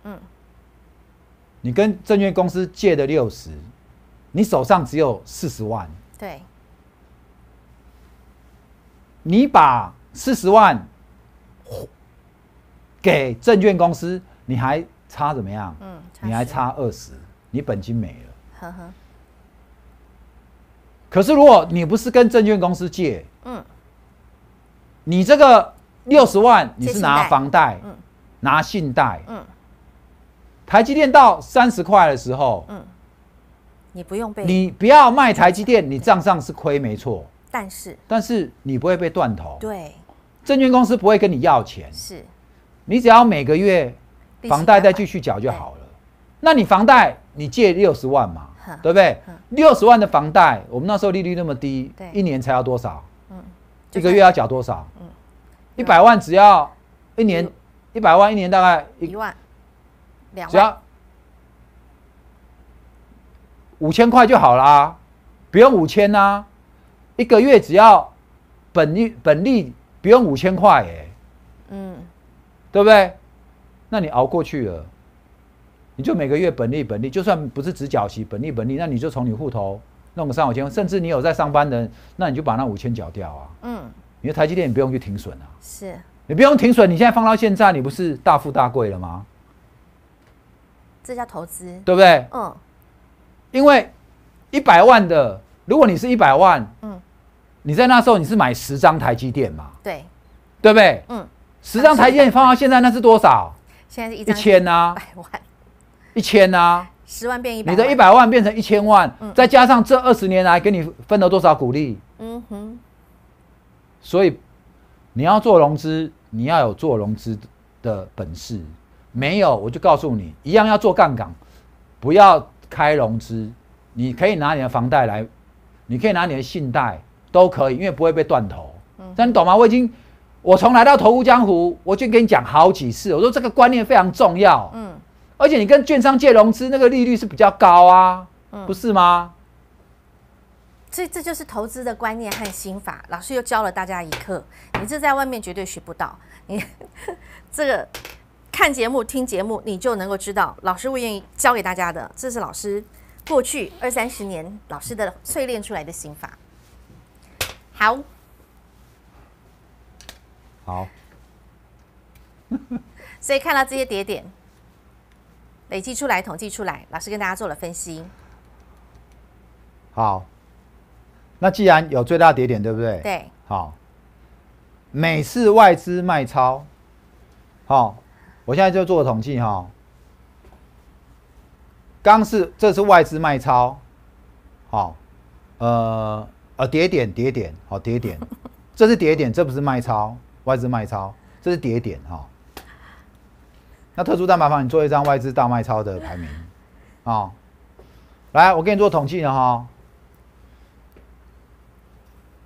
嗯，你跟证券公司借的六十，你手上只有四十万，对。你把四十万给证券公司，你还差怎么样？嗯，你还差二十，你本金没了。呵呵。可是如果你不是跟证券公司借，嗯，你这个六十万你是拿房贷，嗯，拿信贷，嗯，台积电到三十块的时候，嗯，你不用被，你不要卖台积电，你账上是亏没错。但是，但是你不会被断头，对，证券公司不会跟你要钱，是，你只要每个月房贷再继续缴就好了。那你房贷你借六十万嘛，对不对？六十万的房贷，我们那时候利率那么低，一年才要多少？嗯，一个月要缴多少？嗯，一百万只要一年，一百万一年大概一万两，只要五千块就好了，不用五千呐。一个月只要本利本利不用五千块耶，嗯，对不对？那你熬过去了，你就每个月本利本利，就算不是直缴息本利本利，那你就从你户头弄个三五千，甚至你有在上班的，那你就把那五千缴掉啊。嗯，你的台积电你不用去停损啊。是。你不用停损，你现在放到现在，你不是大富大贵了吗？这叫投资，对不对？嗯。因为一百万的，如果你是一百万，嗯。你在那时候你是买十张台积电嘛？对，对不对？嗯，十张台积电放到现在那是多少？现在是一千啊，一百一千呐，十万变一百。你的一百万变成一千万，再加上这二十年来给你分了多少股利？嗯哼。所以你要做融资，你要有做融资的本事。没有，我就告诉你，一样要做杠杆，不要开融资。你可以拿你的房贷来，你可以拿你的信贷。都可以，因为不会被断头。嗯，这你懂吗？我已经，我从来到投屋江湖，我就跟你讲好几次，我说这个观念非常重要。嗯，而且你跟券商借融资，那个利率是比较高啊，不是吗？所以这就是投资的观念和心法。老师又教了大家一课，你这在外面绝对学不到。你 这个看节目、听节目，你就能够知道，老师会愿意教给大家的，这是老师过去二三十年老师的淬炼出来的心法。好，好，所以看到这些跌点，累计出来、统计出来，老师跟大家做了分析。好，那既然有最大跌点，对不对？对。好，每次外资卖超，好，我现在就做统计哈。刚是这是外资卖超，好，呃。呃，叠点叠点，好叠点，这是叠点，这不是卖超，外资卖超，这是叠点哈。那特殊蛋白坊，你做一张外资大卖超的排名啊。来，我给你做统计了哈。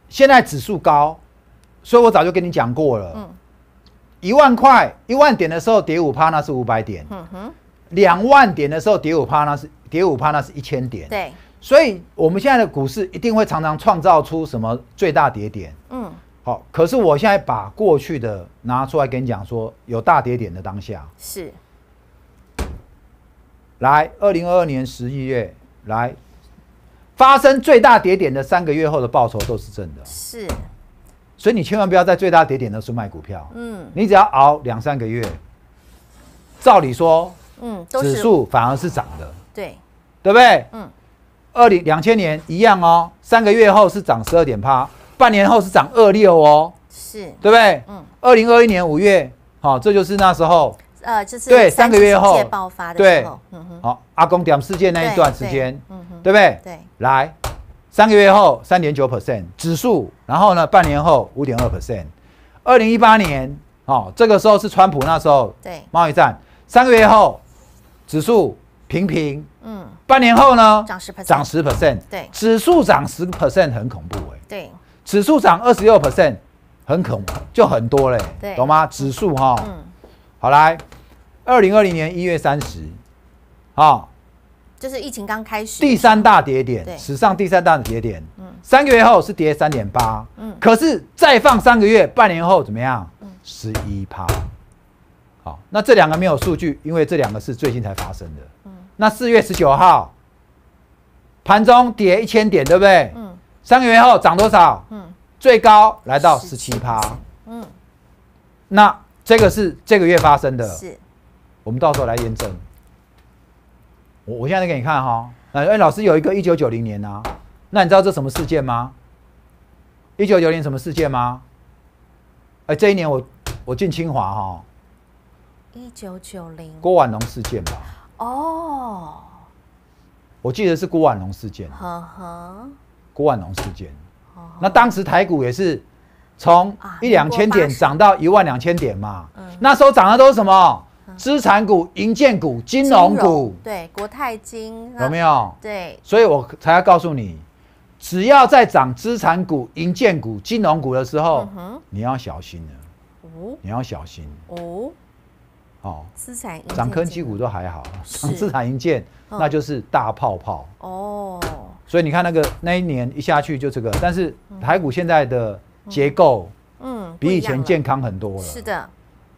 现在指数高，所以我早就跟你讲过了。嗯。一万块一万点的时候跌五趴，那是五百点。嗯两万点的时候跌五趴，那是跌五趴，那是一千点。对。所以，我们现在的股市一定会常常创造出什么最大跌点？嗯，好。可是我现在把过去的拿出来跟你讲，说有大跌点的当下是。来，二零二二年十一月来，发生最大跌点的三个月后的报酬都是正的。是。所以你千万不要在最大跌点的时候卖股票。嗯。你只要熬两三个月，照理说，嗯，指数反而是涨的。对。对不对？嗯。二零两千年一样哦，三个月后是涨十二点八，半年后是涨二六哦，是对不对？嗯，二零二一年五月，好，这就是那时候，呃，就是对三个月后爆发的对，嗯哼，好，阿公点事件那一段时间，嗯哼，对不对？对，来，三个月后三点九 percent 指数，然后呢，半年后五点二 percent，二零一八年，哦，这个时候是川普那时候，对，贸易战，三个月后指数平平。嗯，半年后呢？涨十，涨十 percent，对，指数涨十 percent 很恐怖哎。对，指数涨二十六 percent 很恐，就很多嘞。对，懂吗？指数哈。嗯。好来，二零二零年一月三十，啊，就是疫情刚开始。第三大跌点，史上第三大的跌点。嗯。三个月后是跌三点八，嗯，可是再放三个月，半年后怎么样？十一趴。好，那这两个没有数据，因为这两个是最近才发生的。那四月十九号，盘中跌一千点，对不对？嗯。三个月后涨多少？嗯。最高来到十七趴。嗯。那这个是这个月发生的。是。我们到时候来验证。我我现在给你看哈。哎哎，老师有一个一九九零年呐，那你知道这什么事件吗？一九九零什么事件吗？哎，这一年我我进清华哈。一九九零。郭婉龙事件吧。哦，我记得是郭万龙事件。呵呵，郭万龙事件。哦，那当时台股也是从一两千点涨到一万两千点嘛。嗯，那时候涨的都是什么？资产股、银建股、金融股。对，国泰金有没有？对，所以我才要告诉你，只要在涨资产股、银建股、金融股的时候，你要小心了。哦，你要小心哦。哦，资产涨科技股都还好，涨资产硬件那就是大泡泡哦。所以你看那个那一年一下去就这个，但是台股现在的结构，嗯，比以前健康很多了。是的，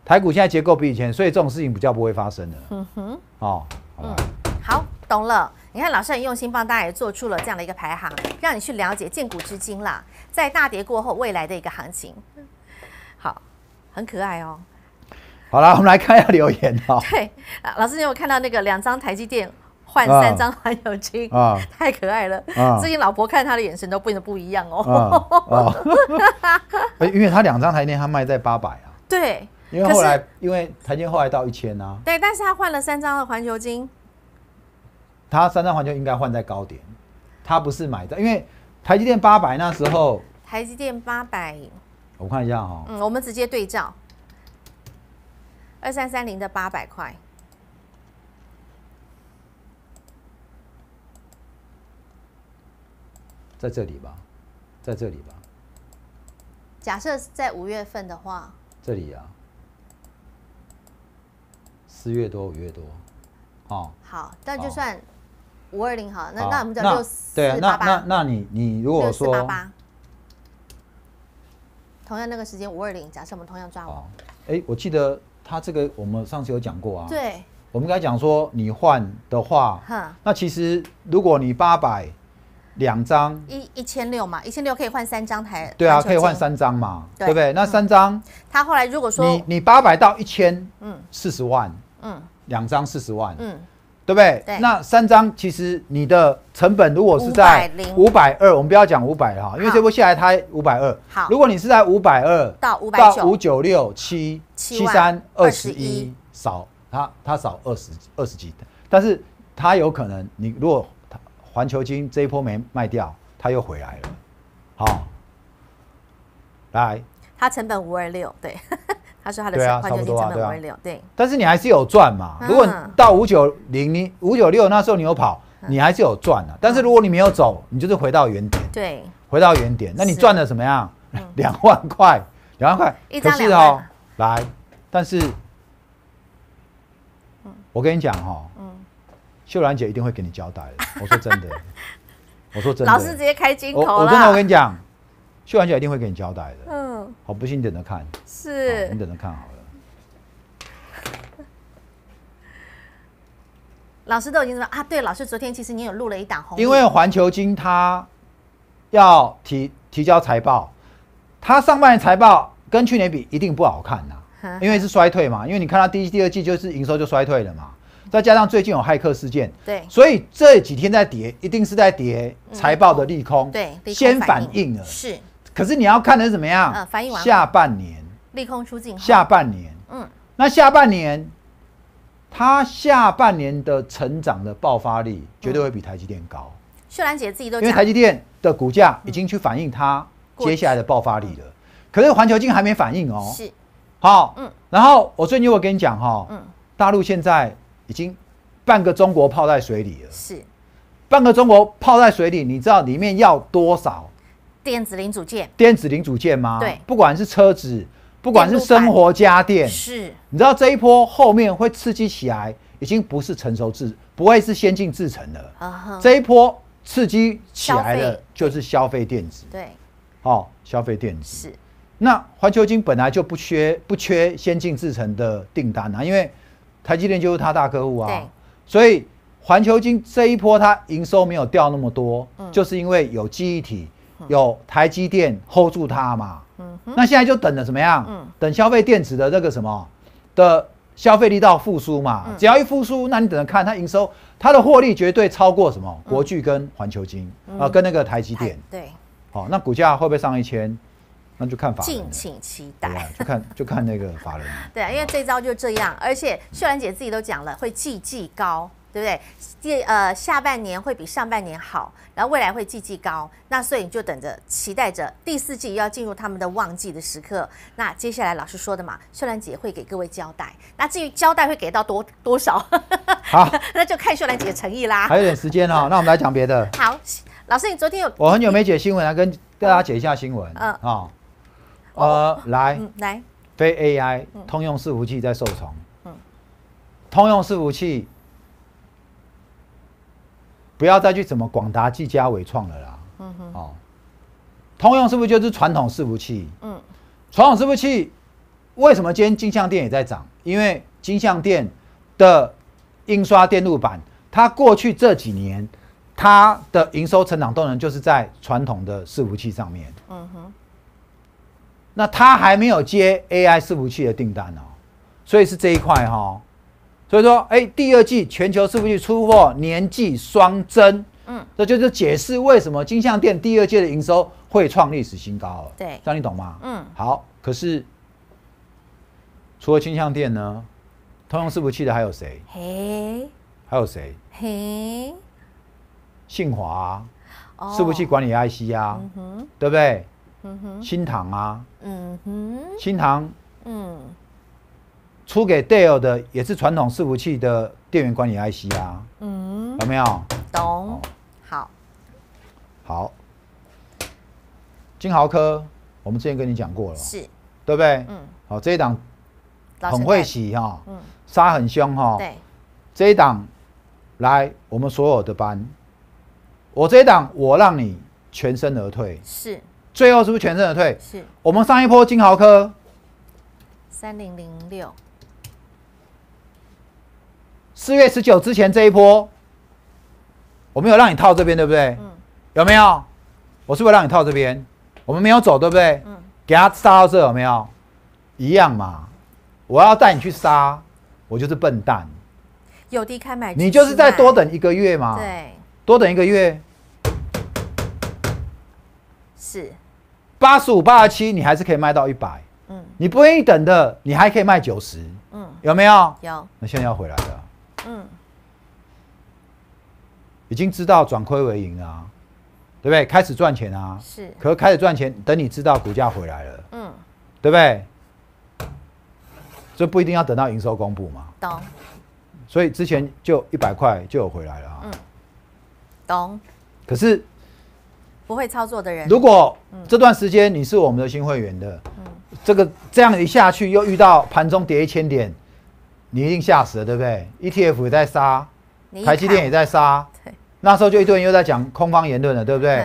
台股现在结构比以前，所以这种事情比较不会发生了。嗯哼，哦，嗯，好，懂了。你看老师很用心帮大家也做出了这样的一个排行，让你去了解见股知金啦，在大跌过后未来的一个行情。好，很可爱哦。好了，我们来看一下留言哈。对，老师，有有看到那个两张台积电换三张环球金啊？太可爱了！最近老婆看他的眼神都变得不一样哦。因为他两张台积电他卖在八百啊。对，因为后来因为台积后来到一千啊。对，但是他换了三张的环球金。他三张环球应该换在高点，他不是买的，因为台积电八百那时候。台积电八百，我看一下哈。嗯，我们直接对照。二三三零的八百块，在这里吧，在这里吧。假设在五月份的话，这里啊，四月多，五月多，哦，好，那就算五二零好，那那我们讲就六四八那那那你你如果说八八，同样那个时间五二零，假设我们同样抓我，哎，我记得。他这个我们上次有讲过啊，对，我们刚讲说你换的话，那其实如果你八百两张，一一千六嘛，一千六可以换三张台，对啊，可以换三张嘛，对不对？那三张，他后来如果说你你八百到一千，嗯，四十万，嗯，两张四十万，嗯。对不对？那三张其实你的成本如果是在五百二，我们不要讲五百了哈，因为这波下来它五百二。好，如果你是在五百二到五百九五九六七七三二十一少，它它少二十二十几，但是它有可能你如果环球金这一波没卖掉，它又回来了，好，来，它成本五二六，对。他说他的多块就啊，五六，对。但是你还是有赚嘛？如果到五九零零、五九六那时候你有跑，你还是有赚的。但是如果你没有走，你就是回到原点，对，回到原点。那你赚的怎么样？两万块，两万块，可是哦，来，但是，我跟你讲哦，秀兰姐一定会给你交代的。我说真的，我说真的，老师直接开金口了。我真的，我跟你讲。去完就一定会给你交代的。嗯，好，不信你等着看。是，你等着看好了。老师都已经说啊，对，老师昨天其实你有录了一档。因为环球金它要提提交财报，它上半年财报跟去年比一定不好看呐，因为是衰退嘛。因为你看它第一、第二季就是营收就衰退了嘛，再加上最近有骇客事件，对，所以这几天在跌，一定是在跌财报的利空，对，先反应了是。可是你要看的是怎么样？完。下半年。利空出尽。下半年。嗯。那下半年，它下半年的成长的爆发力绝对会比台积电高。秀兰姐自己都因为台积电的股价已经去反映它接下来的爆发力了。可是环球金还没反应哦。是。好。嗯。然后我最近我跟你讲哈，嗯，大陆现在已经半个中国泡在水里了。是。半个中国泡在水里，你知道里面要多少？电子零组件，电子零组件吗？对，不管是车子，不管是生活家电，是，你知道这一波后面会刺激起来，已经不是成熟制，不会是先进制成的。啊这一波刺激起来的，就是消费电子。对，好，消费电子是。那环球金本来就不缺不缺先进制成的订单啊，因为台积电就是它大客户啊。对，所以环球金这一波它营收没有掉那么多，嗯，就是因为有记忆体。有台积电 hold 住它嘛？嗯，那现在就等着什么呀？嗯，等消费电子的那个什么的消费力道复苏嘛。只要一复苏，那你等着看它营收，它的获利绝对超过什么国巨跟环球金啊，跟那个台积电。对，哦，那股价会不会上一千？那就看法人。敬请期待。就看就看那个法人。对，因为这招就这样，而且秀兰姐自己都讲了，会季季高。对不对？第呃下半年会比上半年好，然后未来会季季高，那所以你就等着，期待着第四季要进入他们的旺季的时刻。那接下来老师说的嘛，秀兰姐会给各位交代。那至于交代会给到多多少，好，那就看秀兰姐的诚意啦。还有点时间哦，那我们来讲别的。好，老师，你昨天有我很久没解新闻来跟大家解一下新闻。嗯啊，呃，来来，非 AI 通用伺服器在受宠。嗯，通用伺服器。不要再去什么广达、技嘉、伟创了啦。嗯哼，哦，通用是不是就是传统伺服器？嗯，传统伺服器为什么今天金相店也在涨？因为金相店的印刷电路板，它过去这几年它的营收成长动能就是在传统的伺服器上面。嗯哼，那它还没有接 AI 伺服器的订单哦，所以是这一块哈。所以说，哎，第二季全球伺服器出货年季双增，嗯，这就是解释为什么金像店第二季的营收会创历史新高了。对，这你懂吗？嗯，好。可是除了金相店呢，通用伺服器的还有谁？嘿，还有谁？嘿，信华，伺服器管理 IC 啊，对不对？嗯哼，新唐啊，嗯哼，新唐，嗯。出给 l e 的也是传统伺服器的电源管理 IC 啊，嗯，有没有？懂，好，好，金豪科，我们之前跟你讲过了，是，对不对？嗯，好，这一档很会洗哈，嗯，杀很凶哈，对，这一档来，我们所有的班，我这一档我让你全身而退，是，最后是不是全身而退？是，我们上一波金豪科，三零零六。四月十九之前这一波，我没有让你套这边，对不对？嗯，有没有？我是不是让你套这边，我们没有走，对不对？嗯，给他杀到这有没有？一样嘛。我要带你去杀，我就是笨蛋。有低开买，你就是再多等一个月嘛。对，多等一个月是八十五、八十七，你还是可以卖到一百。嗯，你不愿意等的，你还可以卖九十。嗯，有没有？有。那现在要回来了。嗯，已经知道转亏为盈啊，对不对？开始赚钱啊，是。可开始赚钱，等你知道股价回来了，嗯，对不对？这不一定要等到营收公布嘛，懂。所以之前就一百块就有回来了啊，嗯，懂。可是不会操作的人，如果这段时间你是我们的新会员的，这个这样一下去又遇到盘中跌一千点。你一定吓死了，对不对？ETF 也在杀，台积电也在杀。那时候就一堆人又在讲空方言论了，对不对？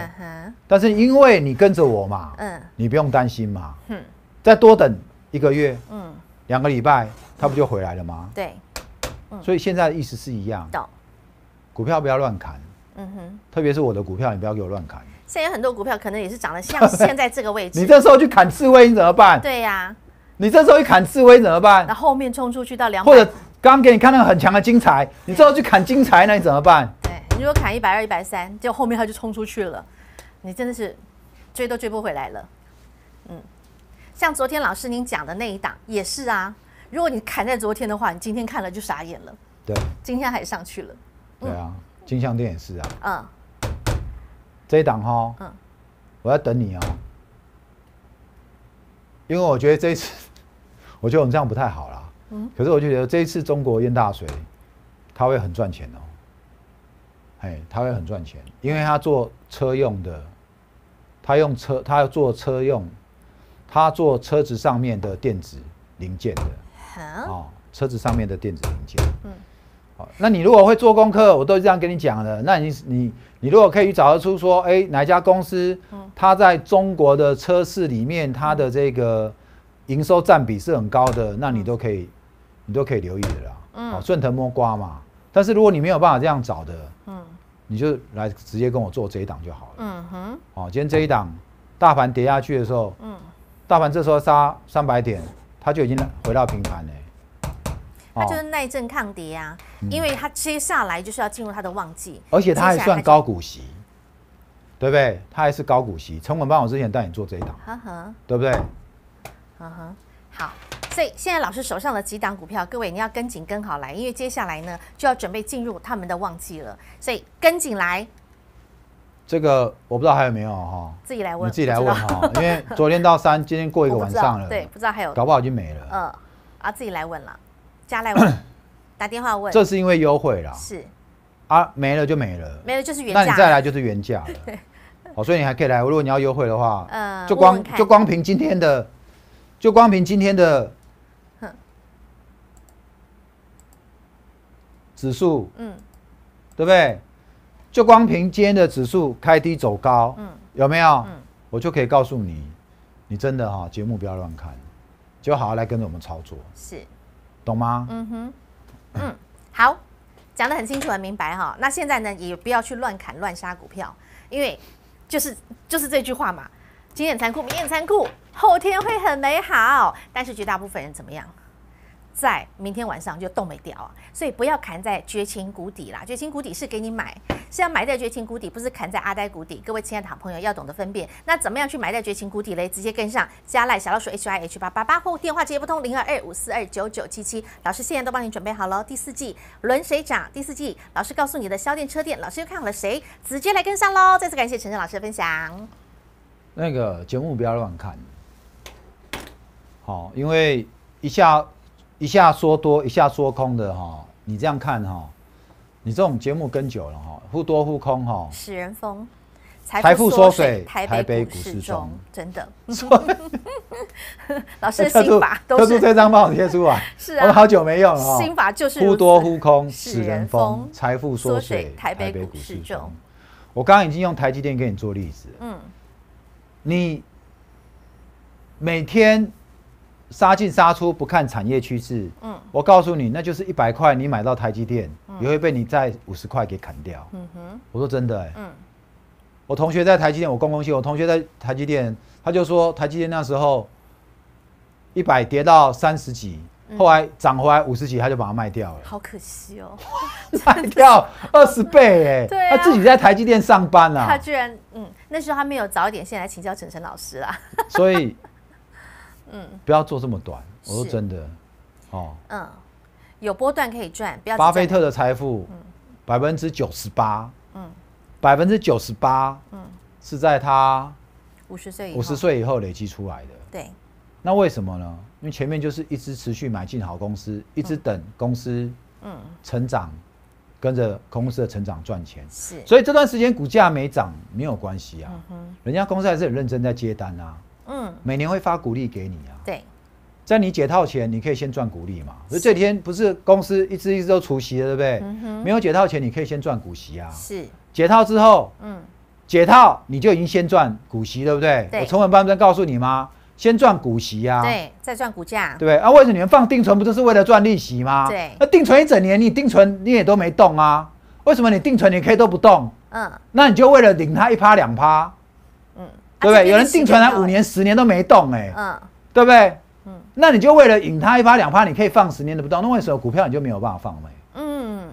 但是因为你跟着我嘛，嗯，你不用担心嘛。嗯，再多等一个月，嗯，两个礼拜，它不就回来了吗？对，嗯，所以现在的意思是一样，股票不要乱砍，嗯哼，特别是我的股票，你不要给我乱砍。现在有很多股票可能也是长得像现在这个位置，你这时候去砍智慧，你怎么办？对呀。你这时候一砍智威怎么办？那后面冲出去到两，或者刚刚给你看那个很强的精彩，你时后去砍精彩，那你怎么办？对，你如果砍一百二、一百三，就后面他就冲出去了，你真的是追都追不回来了。嗯，像昨天老师您讲的那一档也是啊，如果你砍在昨天的话，你今天看了就傻眼了。对，今天还上去了。对啊，金项店也是啊。嗯，这一档哈，嗯，我要等你啊，因为我觉得这次。我觉得你这样不太好啦。嗯。可是我就觉得这一次中国淹大水，他会很赚钱哦。哎，他会很赚钱，因为他做车用的，他用车，他做车用，他做车子上面的电子零件的。好。车子上面的电子零件。嗯。好，那你如果会做功课，我都这样跟你讲了，那你你你如果可以找得出说，哎，哪一家公司，它在中国的车市里面，它的这个。营收占比是很高的，那你都可以，你都可以留意的啦。嗯，顺藤摸瓜嘛。但是如果你没有办法这样找的，嗯，你就来直接跟我做这一档就好了。嗯哼。哦，今天这一档大盘跌下去的时候，嗯，大盘这时候杀三百点，它就已经回到平盘了。它就是耐震抗跌啊，因为它接下来就是要进入它的旺季，而且它还算高股息，对不对？它还是高股息，成本帮我之前带你做这一档，哈哈，对不对？嗯哼，好，所以现在老师手上的几档股票，各位你要跟紧跟好来，因为接下来呢就要准备进入他们的旺季了，所以跟紧来。这个我不知道还有没有哈，自己来问，自己来问哈，因为昨天到三，今天过一个晚上了，对，不知道还有，搞不好已经没了。嗯，啊，自己来问了，加来问，打电话问。这是因为优惠了，是啊，没了就没了，没了就是原价，那你再来就是原价了。哦，所以你还可以来，如果你要优惠的话，呃，就光就光凭今天的。就光凭今天的指数，嗯，对不对？就光凭今天的指数开低走高，嗯，有没有？嗯，我就可以告诉你，你真的哈节目不要乱看，就好好来跟着我们操作，是，懂吗？嗯哼，嗯，好，讲得很清楚很明白哈。那现在呢，也不要去乱砍乱杀股票，因为就是就是这句话嘛，经验残酷，经验残酷。后天会很美好，但是绝大部分人怎么样，在明天晚上就冻没掉啊！所以不要砍在绝情谷底啦。绝情谷底是给你买，是要埋在绝情谷底，不是砍在阿呆谷底。各位亲爱的好朋友，要懂得分辨。那怎么样去埋在绝情谷底嘞？直接跟上加赖小老鼠 HYH 八八八或电话直接不通零二二五四二九九七七。老师现在都帮你准备好了，第四季轮谁涨？第四季老师告诉你的，销电车店，老师又看好了谁？直接来跟上喽！再次感谢陈晨老师的分享。那个节目不要乱看。好，因为一下一下说多，一下说空的哈，你这样看哈，你这种节目跟久了哈，忽多忽空哈，使人疯，财富缩水，台北股市中，真的，老师的 心法都是这张帮我贴出来，是啊，我好久没用了，心法就是忽多忽空，使人疯，财富缩水，台北股市中，我刚刚已经用台积电给你做例子，嗯，你每天。杀进杀出不看产业趋势，嗯，我告诉你，那就是一百块你买到台积电，也会被你在五十块给砍掉。嗯哼，我说真的，嗯，我同学在台积电，我公公司，我同学在台积电，他就说台积电那时候一百跌到三十几，后来涨回来五十几，他就把它卖掉了。好可惜哦，卖掉二十倍哎，他自己在台积电上班啊，他居然嗯，那时候他没有早一点先来请教陈晨老师啦，所以。嗯，不要做这么短。我说真的，哦，嗯，有波段可以赚，不要。巴菲特的财富百分之九十八，嗯，百分之九十八，嗯，是在他五十岁以五十岁以后累积出来的。对，那为什么呢？因为前面就是一直持续买进好公司，一直等公司，嗯，成长，跟着公司的成长赚钱。是，所以这段时间股价没涨没有关系啊，人家公司还是很认真在接单啊。嗯，每年会发股利给你啊。对，在你解套前，你可以先赚股利嘛。所以这天不是公司一直一直都除息的，对不对？嗯没有解套前，你可以先赚股息啊。是。解套之后，嗯，解套你就已经先赚股息，对不对？对。我成本班不是告诉你吗？先赚股息啊。对，再赚股价。对不对？啊，为什么你们放定存不就是为了赚利息吗？对。那定存一整年，你定存你也都没动啊？为什么你定存你可以都不动？嗯。那你就为了领它一趴两趴。对不对？有人定存它五年、十年都没动哎，嗯，对不对？嗯，那你就为了引他一发两发，你可以放十年都不动，那为什么股票你就没有办法放呢？嗯，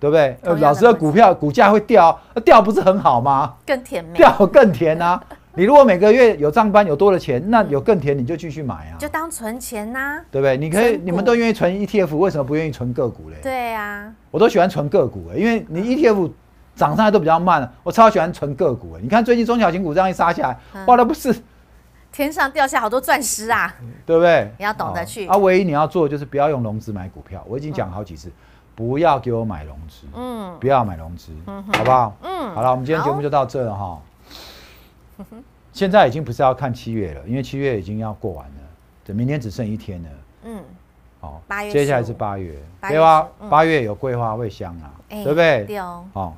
对不对？老师的股票股价会掉，掉不是很好吗？更甜，掉更甜啊！你如果每个月有账单有多的钱，那有更甜你就继续买啊，就当存钱呐，对不对？你可以，你们都愿意存 ETF，为什么不愿意存个股嘞？对呀，我都喜欢存个股，因为你 ETF。涨上来都比较慢了，我超喜欢存个股。哎，你看最近中小型股这样一杀下来，哇，那不是天上掉下好多钻石啊，对不对？你要懂得去。啊，唯一你要做的就是不要用融资买股票。我已经讲好几次，不要给我买融资，嗯，不要买融资，好不好？嗯，好了，我们今天节目就到这了哈。嗯哼，现在已经不是要看七月了，因为七月已经要过完了，这明天只剩一天了。嗯，好，八月接下来是八月，对吧？八月有桂花会香啊，对不对？对哦，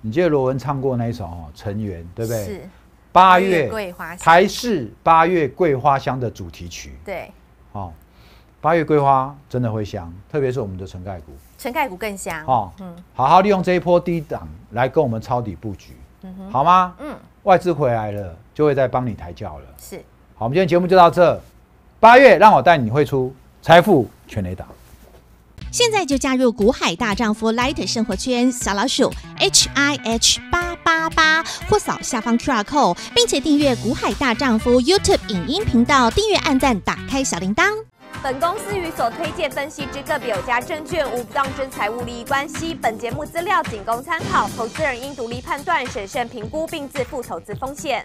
你记得罗文唱过那一首《尘缘》，对不对？是。八月桂花，台式八月桂花香》的主题曲。对。哦，八月桂花真的会香，特别是我们的陈盖股。陈盖股更香。哦，嗯，好好利用这一波低档来跟我们抄底布局，嗯哼，好吗？嗯。外资回来了，就会再帮你抬轿了。是。好，我们今天节目就到这。八月让我带你会出财富全雷达。现在就加入股海大丈夫 Light 生活圈，小老鼠 H I H 八八八或扫下方 QR code，并且订阅股海大丈夫 YouTube 影音频道，订阅、按赞、打开小铃铛。本公司与所推荐分析之个别有价证券无不当之财务利益关系，本节目资料仅供参考，投资人应独立判断、审慎评估并自负投资风险。